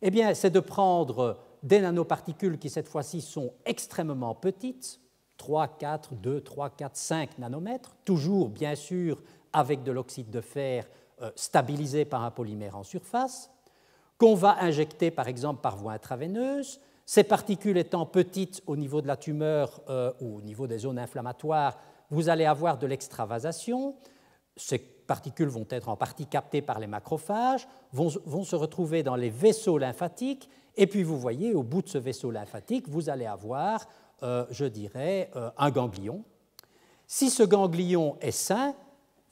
Eh bien, c'est de prendre des nanoparticules qui, cette fois-ci, sont extrêmement petites, 3, 4, 2, 3, 4, 5 nanomètres, toujours, bien sûr, avec de l'oxyde de fer euh, stabilisé par un polymère en surface, qu'on va injecter par exemple par voie intraveineuse, ces particules étant petites au niveau de la tumeur euh, ou au niveau des zones inflammatoires, vous allez avoir de l'extravasation. Ces particules vont être en partie captées par les macrophages, vont, se retrouver dans les vaisseaux lymphatiques, et puis vous voyez, au bout de ce vaisseau lymphatique, vous allez avoir, euh, je dirais, euh, un ganglion. Si ce ganglion est sain,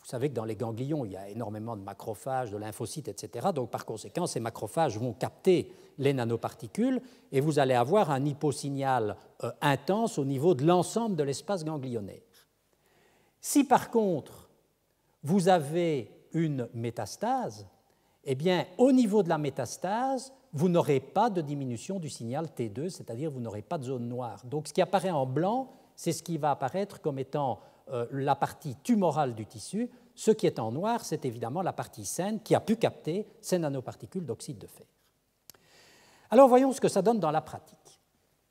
vous savez que dans les ganglions, il y a énormément de macrophages, de lymphocytes, etc. Donc par conséquent, ces macrophages vont capter les nanoparticules et vous allez avoir un hyposignal euh, intense au niveau de l'ensemble de l'espace ganglionnaire. Si par contre, vous avez une métastase, eh bien, au niveau de la métastase, vous n'aurez pas de diminution du signal T2, c'est-à-dire vous n'aurez pas de zone noire. Donc ce qui apparaît en blanc, c'est ce qui va apparaître comme étant euh, la partie tumorale du tissu. Ce qui est en noir, c'est évidemment la partie saine qui a pu capter ces nanoparticules d'oxyde de fer. Alors voyons ce que ça donne dans la pratique.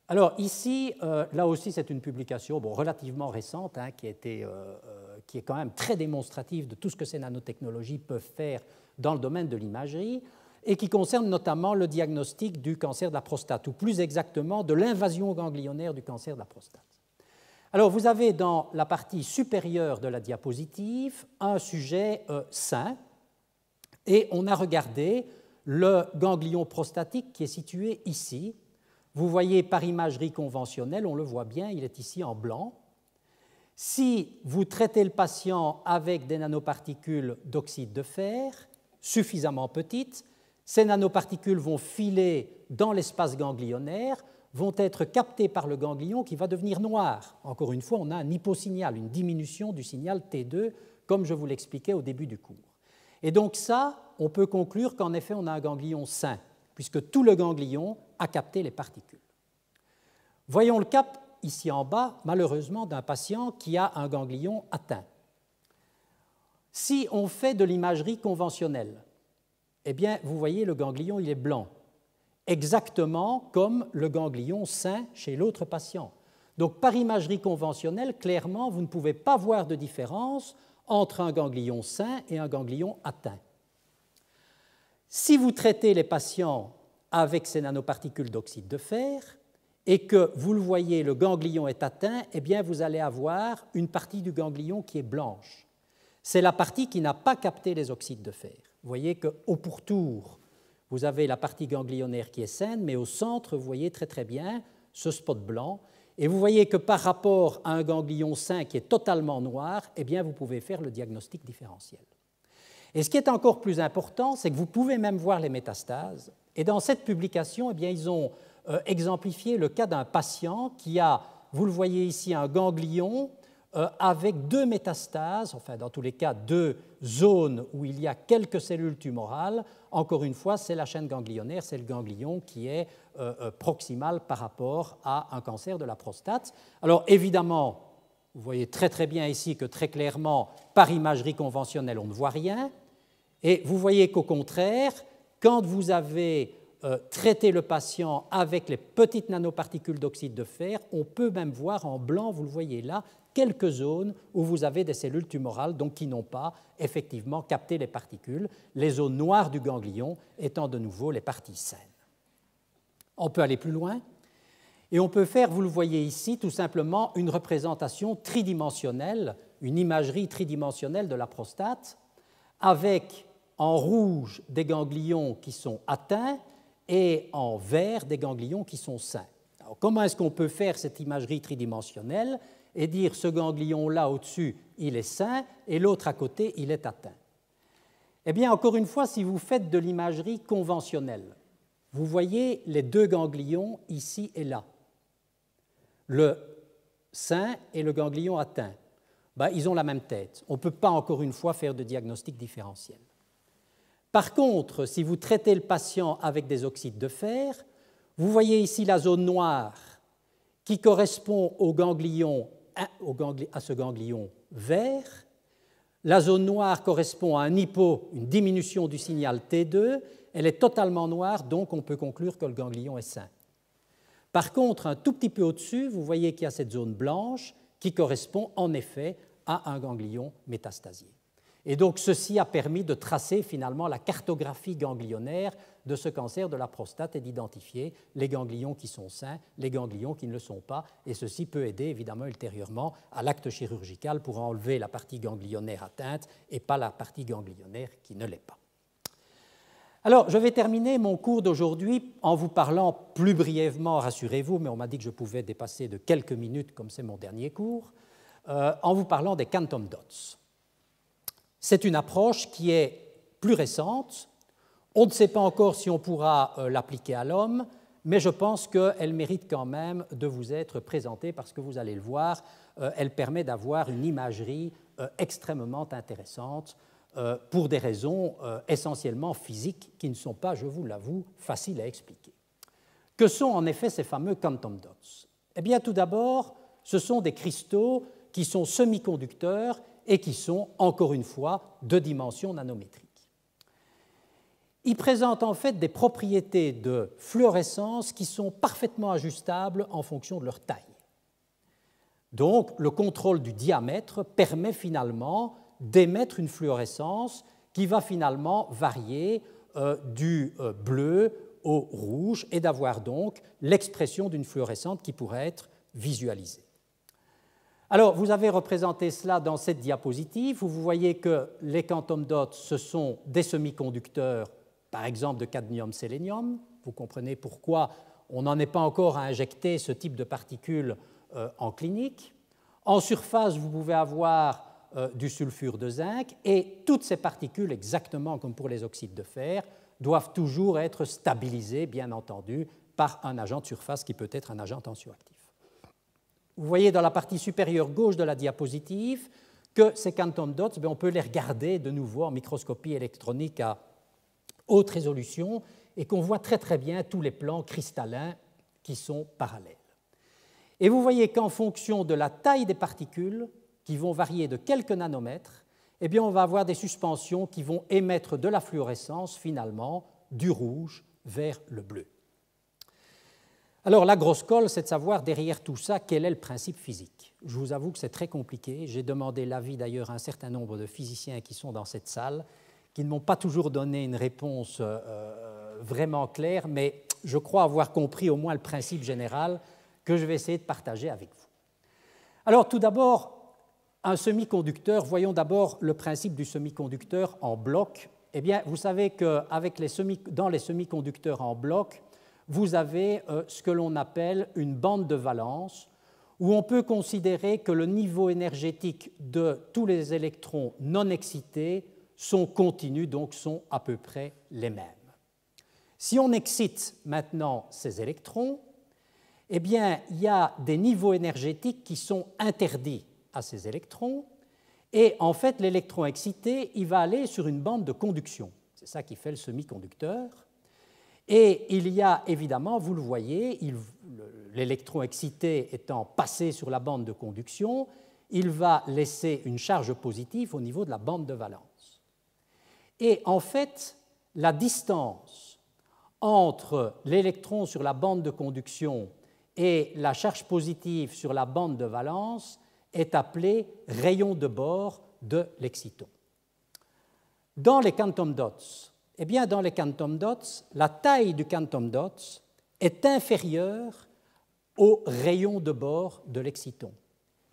Alors ici, euh, là aussi, c'est une publication relativement récente hein, qui, euh, qui est quand même très démonstrative de tout ce que ces nanotechnologies peuvent faire dans le domaine de l'imagerie et qui concerne notamment le diagnostic du cancer de la prostate, ou plus exactement de l'invasion ganglionnaire du cancer de la prostate. Alors vous avez dans la partie supérieure de la diapositive un sujet euh, sain et on a regardé le ganglion prostatique qui est situé ici. Vous voyez par imagerie conventionnelle, on le voit bien, il est ici en blanc. Si vous traitez le patient avec des nanoparticules d'oxyde de fer, suffisamment petites, ces nanoparticules vont filer dans l'espace ganglionnaire, vont être captés par le ganglion qui va devenir noir. Encore une fois, on a un hyposignal, une diminution du signal T2, comme je vous l'expliquais au début du cours. Et donc ça, on peut conclure qu'en effet, on a un ganglion sain, puisque tout le ganglion a capté les particules. Voyons le cap ici en bas, malheureusement, d'un patient qui a un ganglion atteint. Si on fait de l'imagerie conventionnelle, eh bien, vous voyez, le ganglion, il est blanc exactement comme le ganglion sain chez l'autre patient. Donc par imagerie conventionnelle, clairement, vous ne pouvez pas voir de différence entre un ganglion sain et un ganglion atteint. Si vous traitez les patients avec ces nanoparticules d'oxyde de fer et que vous le voyez, le ganglion est atteint, eh bien vous allez avoir une partie du ganglion qui est blanche. C'est la partie qui n'a pas capté les oxydes de fer. Vous voyez qu'au pourtour vous avez la partie ganglionnaire qui est saine, mais au centre, vous voyez très très bien ce spot blanc. Et vous voyez que par rapport à un ganglion sain qui est totalement noir, eh bien, vous pouvez faire le diagnostic différentiel. Et ce qui est encore plus important, c'est que vous pouvez même voir les métastases. Et dans cette publication, eh bien, ils ont euh, exemplifié le cas d'un patient qui a, vous le voyez ici, un ganglion euh, avec deux métastases, enfin dans tous les cas deux zones où il y a quelques cellules tumorales. Encore une fois, c'est la chaîne ganglionnaire, c'est le ganglion qui est euh, euh, proximal par rapport à un cancer de la prostate. Alors évidemment, vous voyez très très bien ici que très clairement, par imagerie conventionnelle, on ne voit rien. Et vous voyez qu'au contraire, quand vous avez traité le patient avec les petites nanoparticules d'oxyde de fer, on peut même voir en blanc, vous le voyez là, quelques zones où vous avez des cellules tumorales donc qui n'ont pas effectivement capté les particules, les zones noires du ganglion étant de nouveau les parties saines. On peut aller plus loin et on peut faire, vous le voyez ici, tout simplement une représentation tridimensionnelle, une imagerie tridimensionnelle de la prostate avec en rouge des ganglions qui sont atteints et en vert des ganglions qui sont sains. comment est-ce qu'on peut faire cette imagerie tridimensionnelle et dire ce ganglion-là au-dessus, il est sain, et l'autre à côté, il est atteint. Eh bien, encore une fois, si vous faites de l'imagerie conventionnelle, vous voyez les deux ganglions ici et là, le sain et le ganglion atteint. Bah, ils ont la même tête. On ne peut pas, encore une fois, faire de diagnostic différentiel. Par contre, si vous traitez le patient avec des oxydes de fer, vous voyez ici la zone noire qui correspond au ganglion à, ce ganglion vert. La zone noire correspond à un hypo, une diminution du signal T2. Elle est totalement noire, donc on peut conclure que le ganglion est sain. Par contre, un tout petit peu au-dessus, vous voyez qu'il y a cette zone blanche qui correspond en effet à un ganglion métastasié. Et donc ceci a permis de tracer finalement la cartographie ganglionnaire de ce cancer de la prostate et d'identifier les ganglions qui sont sains, les ganglions qui ne le sont pas. Et ceci peut aider évidemment ultérieurement à l'acte chirurgical pour enlever la partie ganglionnaire atteinte et pas la partie ganglionnaire qui ne l'est pas. Alors, je vais terminer mon cours d'aujourd'hui en vous parlant plus brièvement, rassurez-vous, mais on m'a dit que je pouvais dépasser de quelques minutes comme c'est mon dernier cours, euh, en vous parlant des quantum dots. C'est une approche qui est plus récente. On ne sait pas encore si on pourra euh, l'appliquer à l'homme, mais je pense qu'elle mérite quand même de vous être présentée parce que vous allez le voir, euh, elle permet d'avoir une imagerie euh, extrêmement intéressante pour des raisons essentiellement physiques qui ne sont pas, je vous l'avoue, faciles à expliquer. Que sont en effet ces fameux quantum dots Eh bien, tout d'abord, ce sont des cristaux qui sont semi-conducteurs et qui sont, encore une fois, de dimension nanométrique. Ils présentent en fait des propriétés de fluorescence qui sont parfaitement ajustables en fonction de leur taille. Donc le contrôle du diamètre permet finalement d'émettre une fluorescence qui va finalement varier euh, du euh, bleu au rouge et d'avoir donc l'expression d'une fluorescente qui pourrait être visualisée. Alors, vous avez représenté cela dans cette diapositive où vous voyez que les quantum dots, ce sont des semi-conducteurs, par exemple de cadmium-sélénium. Vous comprenez pourquoi on n'en est pas encore à injecter ce type de particules euh, en clinique. En surface, vous pouvez avoir euh, du sulfure de zinc et toutes ces particules, exactement comme pour les oxydes de fer, doivent toujours être stabilisées, bien entendu, par un agent de surface qui peut être un agent tensioactif. Vous voyez dans la partie supérieure gauche de la diapositive que ces Canton dots, ben, on peut les regarder de nouveau en microscopie électronique à haute résolution et qu'on voit très très bien tous les plans cristallins qui sont parallèles. Et vous voyez qu'en fonction de la taille des particules, qui vont varier de quelques nanomètres, eh bien on va avoir des suspensions qui vont émettre de la fluorescence finalement du rouge vers le bleu. Alors la grosse colle, c'est de savoir derrière tout ça quel est le principe physique. Je vous avoue que c'est très compliqué. J'ai demandé l'avis d'ailleurs à un certain nombre de physiciens qui sont dans cette salle, qui ne m'ont pas toujours donné une réponse euh, euh, vraiment claire, mais je crois avoir compris au moins le principe général que je vais essayer de partager avec vous. Alors tout d'abord, un semi-conducteur, voyons d'abord le principe du semi-conducteur en bloc. Eh bien, vous savez que les dans les semi-conducteurs en bloc, vous avez euh, ce que l'on appelle une bande de valence, où on peut considérer que le niveau énergétique de tous les électrons non excités sont continus, donc sont à peu près les mêmes. Si on excite maintenant ces électrons, eh bien, il y a des niveaux énergétiques qui sont interdits à ces électrons, et en fait, l'électron excité, il va aller sur une bande de conduction. C'est ça qui fait le semi-conducteur. Et il y a évidemment, vous le voyez, l'électron excité étant passé sur la bande de conduction, il va laisser une charge positive au niveau de la bande de valence. Et en fait, la distance entre l'électron sur la bande de conduction et la charge positive sur la bande de valence est appelée rayon de bord de l'exciton. Dans les quantum dots, eh bien, dans les quantum dots, la taille du quantum dots est inférieure au rayon de bord de l'exciton.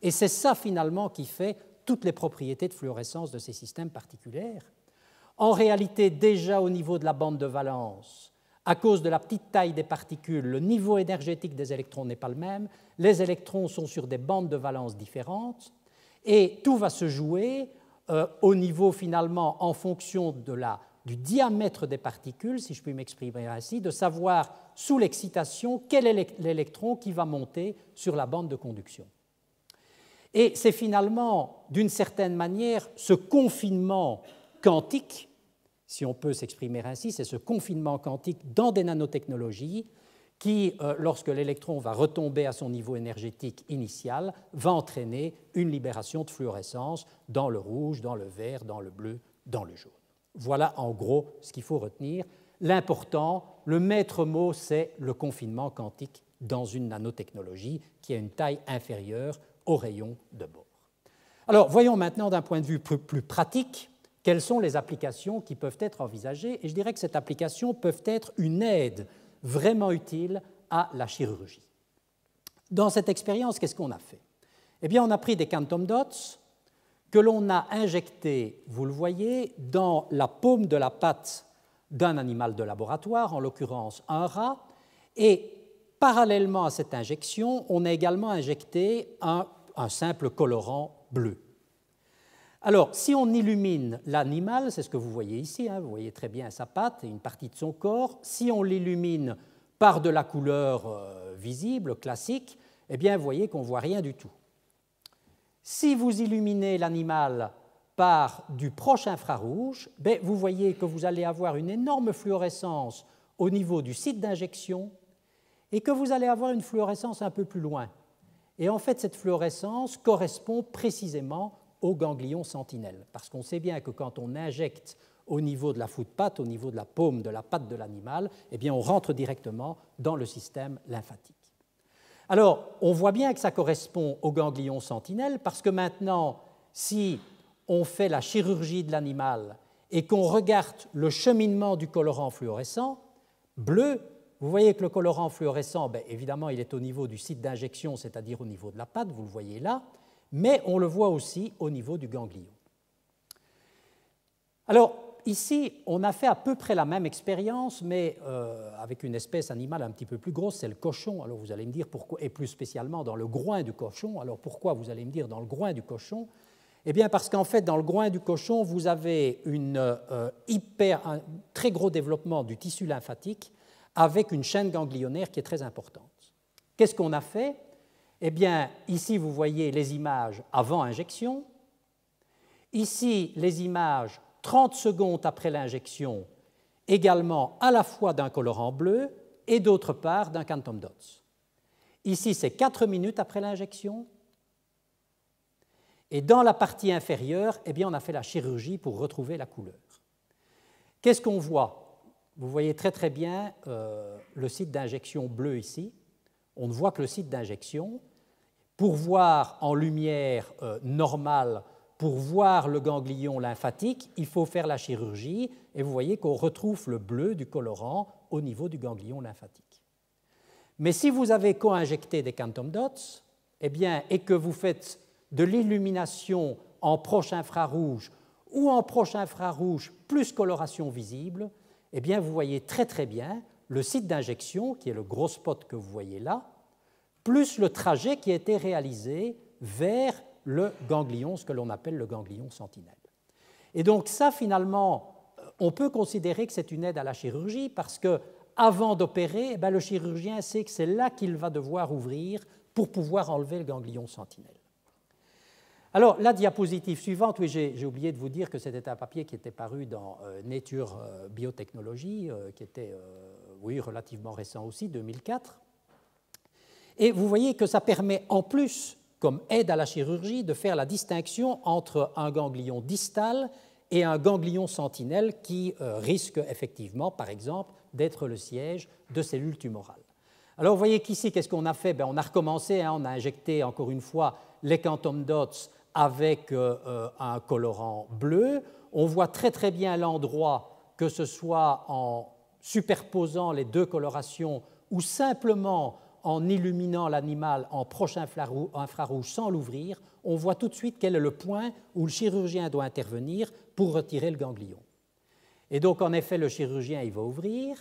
Et c'est ça finalement qui fait toutes les propriétés de fluorescence de ces systèmes particuliers. En réalité, déjà au niveau de la bande de valence, à cause de la petite taille des particules, le niveau énergétique des électrons n'est pas le même, les électrons sont sur des bandes de valence différentes, et tout va se jouer euh, au niveau finalement en fonction de la du diamètre des particules, si je puis m'exprimer ainsi, de savoir sous l'excitation quel est l'électron qui va monter sur la bande de conduction. Et c'est finalement, d'une certaine manière, ce confinement quantique, si on peut s'exprimer ainsi, c'est ce confinement quantique dans des nanotechnologies qui, euh, lorsque l'électron va retomber à son niveau énergétique initial, va entraîner une libération de fluorescence dans le rouge, dans le vert, dans le bleu, dans le jaune. Voilà en gros ce qu'il faut retenir. L'important, le maître mot, c'est le confinement quantique dans une nanotechnologie qui a une taille inférieure au rayon de bord. Alors voyons maintenant d'un point de vue plus, pratique quelles sont les applications qui peuvent être envisagées et je dirais que cette application peuvent être une aide vraiment utile à la chirurgie. Dans cette expérience, qu'est-ce qu'on a fait Eh bien, on a pris des quantum dots, que l'on a injecté, vous le voyez, dans la paume de la patte d'un animal de laboratoire, en l'occurrence un rat, et parallèlement à cette injection, on a également injecté un, simple colorant bleu. Alors, si on illumine l'animal, c'est ce que vous voyez ici, hein, vous voyez très bien sa patte et une partie de son corps, si on l'illumine par de la couleur euh, visible, classique, eh bien, vous voyez qu'on ne voit rien du tout. Si vous illuminez l'animal par du proche infrarouge, ben, vous voyez que vous allez avoir une énorme fluorescence au niveau du site d'injection et que vous allez avoir une fluorescence un peu plus loin. Et en fait, cette fluorescence correspond précisément au ganglion sentinelle, parce qu'on sait bien que quand on injecte au niveau de la foot-patte, au niveau de la paume de la patte de l'animal, eh bien, on rentre directement dans le système lymphatique. Alors, on voit bien que ça correspond au ganglion sentinelle, parce que maintenant, si on fait la chirurgie de l'animal et qu'on regarde le cheminement du colorant fluorescent, bleu, vous voyez que le colorant fluorescent, ben, évidemment, il est au niveau du site d'injection, c'est-à-dire au niveau de la patte, vous le voyez là, mais on le voit aussi au niveau du ganglion. Alors, Ici, on a fait à peu près la même expérience, mais euh, avec une espèce animale un petit peu plus grosse, c'est le cochon. Alors vous allez me dire pourquoi, et plus spécialement dans le groin du cochon. Alors pourquoi vous allez me dire dans le groin du cochon Eh bien parce qu'en fait, dans le groin du cochon, vous avez une, euh, hyper, un très gros développement du tissu lymphatique avec une chaîne ganglionnaire qui est très importante. Qu'est-ce qu'on a fait Eh bien ici, vous voyez les images avant injection. Ici, les images 30 secondes après l'injection, également à la fois d'un colorant bleu et d'autre part d'un quantum dots. Ici, c'est 4 minutes après l'injection. Et dans la partie inférieure, eh bien, on a fait la chirurgie pour retrouver la couleur. Qu'est-ce qu'on voit Vous voyez très très bien euh, le site d'injection bleu ici. On ne voit que le site d'injection. Pour voir en lumière euh, normale pour voir le ganglion lymphatique, il faut faire la chirurgie, et vous voyez qu'on retrouve le bleu du colorant au niveau du ganglion lymphatique. Mais si vous avez co-injecté des quantum dots, eh bien, et que vous faites de l'illumination en proche infrarouge ou en proche infrarouge plus coloration visible, eh bien, vous voyez très très bien le site d'injection, qui est le gros spot que vous voyez là, plus le trajet qui a été réalisé vers le ganglion, ce que l'on appelle le ganglion sentinelle. Et donc ça, finalement, euh, on peut considérer que c'est une aide à la chirurgie parce que avant d'opérer, eh ben, le chirurgien sait que c'est là qu'il va devoir ouvrir pour pouvoir enlever le ganglion sentinelle. Alors, la diapositive suivante, oui, j'ai oublié de vous dire que c'était un papier qui était paru dans euh, Nature euh, Biotechnologie, qui était, oui, relativement récent aussi, 2004. Et vous voyez que ça permet en plus comme aide à la chirurgie de faire la distinction entre un ganglion distal et un ganglion sentinelle qui euh, risque effectivement, par exemple, d'être le siège de cellules tumorales. Alors vous voyez qu'ici, qu'est-ce qu'on a fait ben, On a recommencé, hein, on a injecté encore une fois les quantum dots avec euh, euh, un colorant bleu. On voit très très bien l'endroit, que ce soit en superposant les deux colorations ou simplement en illuminant l'animal en proche infrarouge sans l'ouvrir, on voit tout de suite quel est le point où le chirurgien doit intervenir pour retirer le ganglion. Et donc, en effet, le chirurgien, il va ouvrir.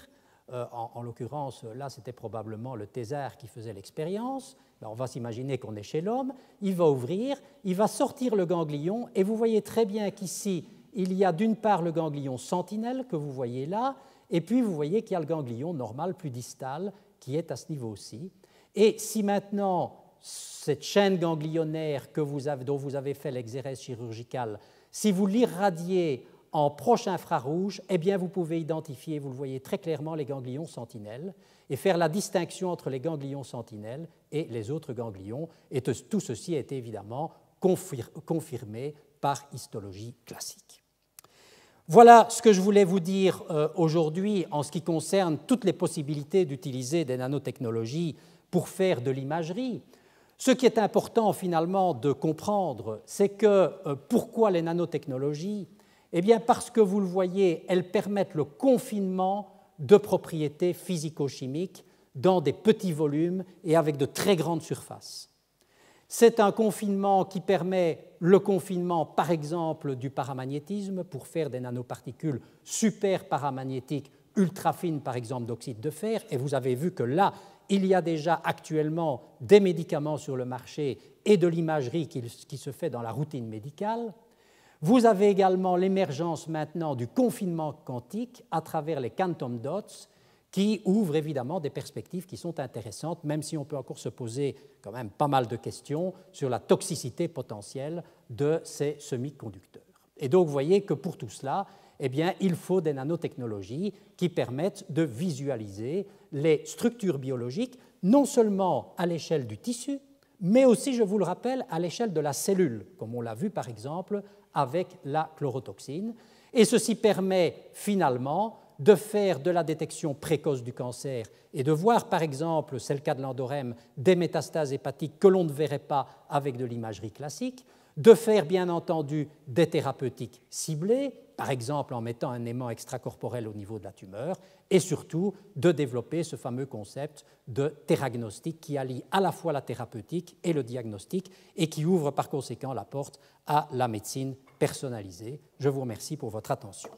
Euh, en, l'occurrence, là, c'était probablement le thésard qui faisait l'expérience. On va s'imaginer qu'on est chez l'homme. Il va ouvrir, il va sortir le ganglion. Et vous voyez très bien qu'ici, il y a d'une part le ganglion sentinelle que vous voyez là, et puis vous voyez qu'il y a le ganglion normal plus distal qui est à ce niveau-ci. Et si maintenant cette chaîne ganglionnaire que vous avez, dont vous avez fait l'exérèse chirurgicale, si vous l'irradiez en proche infrarouge, eh bien vous pouvez identifier, vous le voyez très clairement, les ganglions sentinelles et faire la distinction entre les ganglions sentinelles et les autres ganglions. Et tout ceci est évidemment confirmé par histologie classique. Voilà ce que je voulais vous dire euh, aujourd'hui en ce qui concerne toutes les possibilités d'utiliser des nanotechnologies pour faire de l'imagerie. Ce qui est important finalement de comprendre, c'est que euh, pourquoi les nanotechnologies Eh bien parce que vous le voyez, elles permettent le confinement de propriétés physico-chimiques dans des petits volumes et avec de très grandes surfaces. C'est un confinement qui permet le confinement, par exemple, du paramagnétisme pour faire des nanoparticules super paramagnétiques, ultra fines, par exemple, d'oxyde de fer. Et vous avez vu que là, il y a déjà actuellement des médicaments sur le marché et de l'imagerie qui, se fait dans la routine médicale. Vous avez également l'émergence maintenant du confinement quantique à travers les quantum dots qui ouvre évidemment des perspectives qui sont intéressantes, même si on peut encore se poser quand même pas mal de questions sur la toxicité potentielle de ces semi-conducteurs. Et donc vous voyez que pour tout cela, eh bien, il faut des nanotechnologies qui permettent de visualiser les structures biologiques, non seulement à l'échelle du tissu, mais aussi, je vous le rappelle, à l'échelle de la cellule, comme on l'a vu par exemple avec la chlorotoxine. Et ceci permet finalement de faire de la détection précoce du cancer et de voir, par exemple, c'est le cas de l'endorème, des métastases hépatiques que l'on ne verrait pas avec de l'imagerie classique, de faire, bien entendu, des thérapeutiques ciblées, par exemple en mettant un aimant extracorporel au niveau de la tumeur, et surtout de développer ce fameux concept de théragnostic qui allie à la fois la thérapeutique et le diagnostic et qui ouvre par conséquent la porte à la médecine personnalisée. Je vous remercie pour votre attention.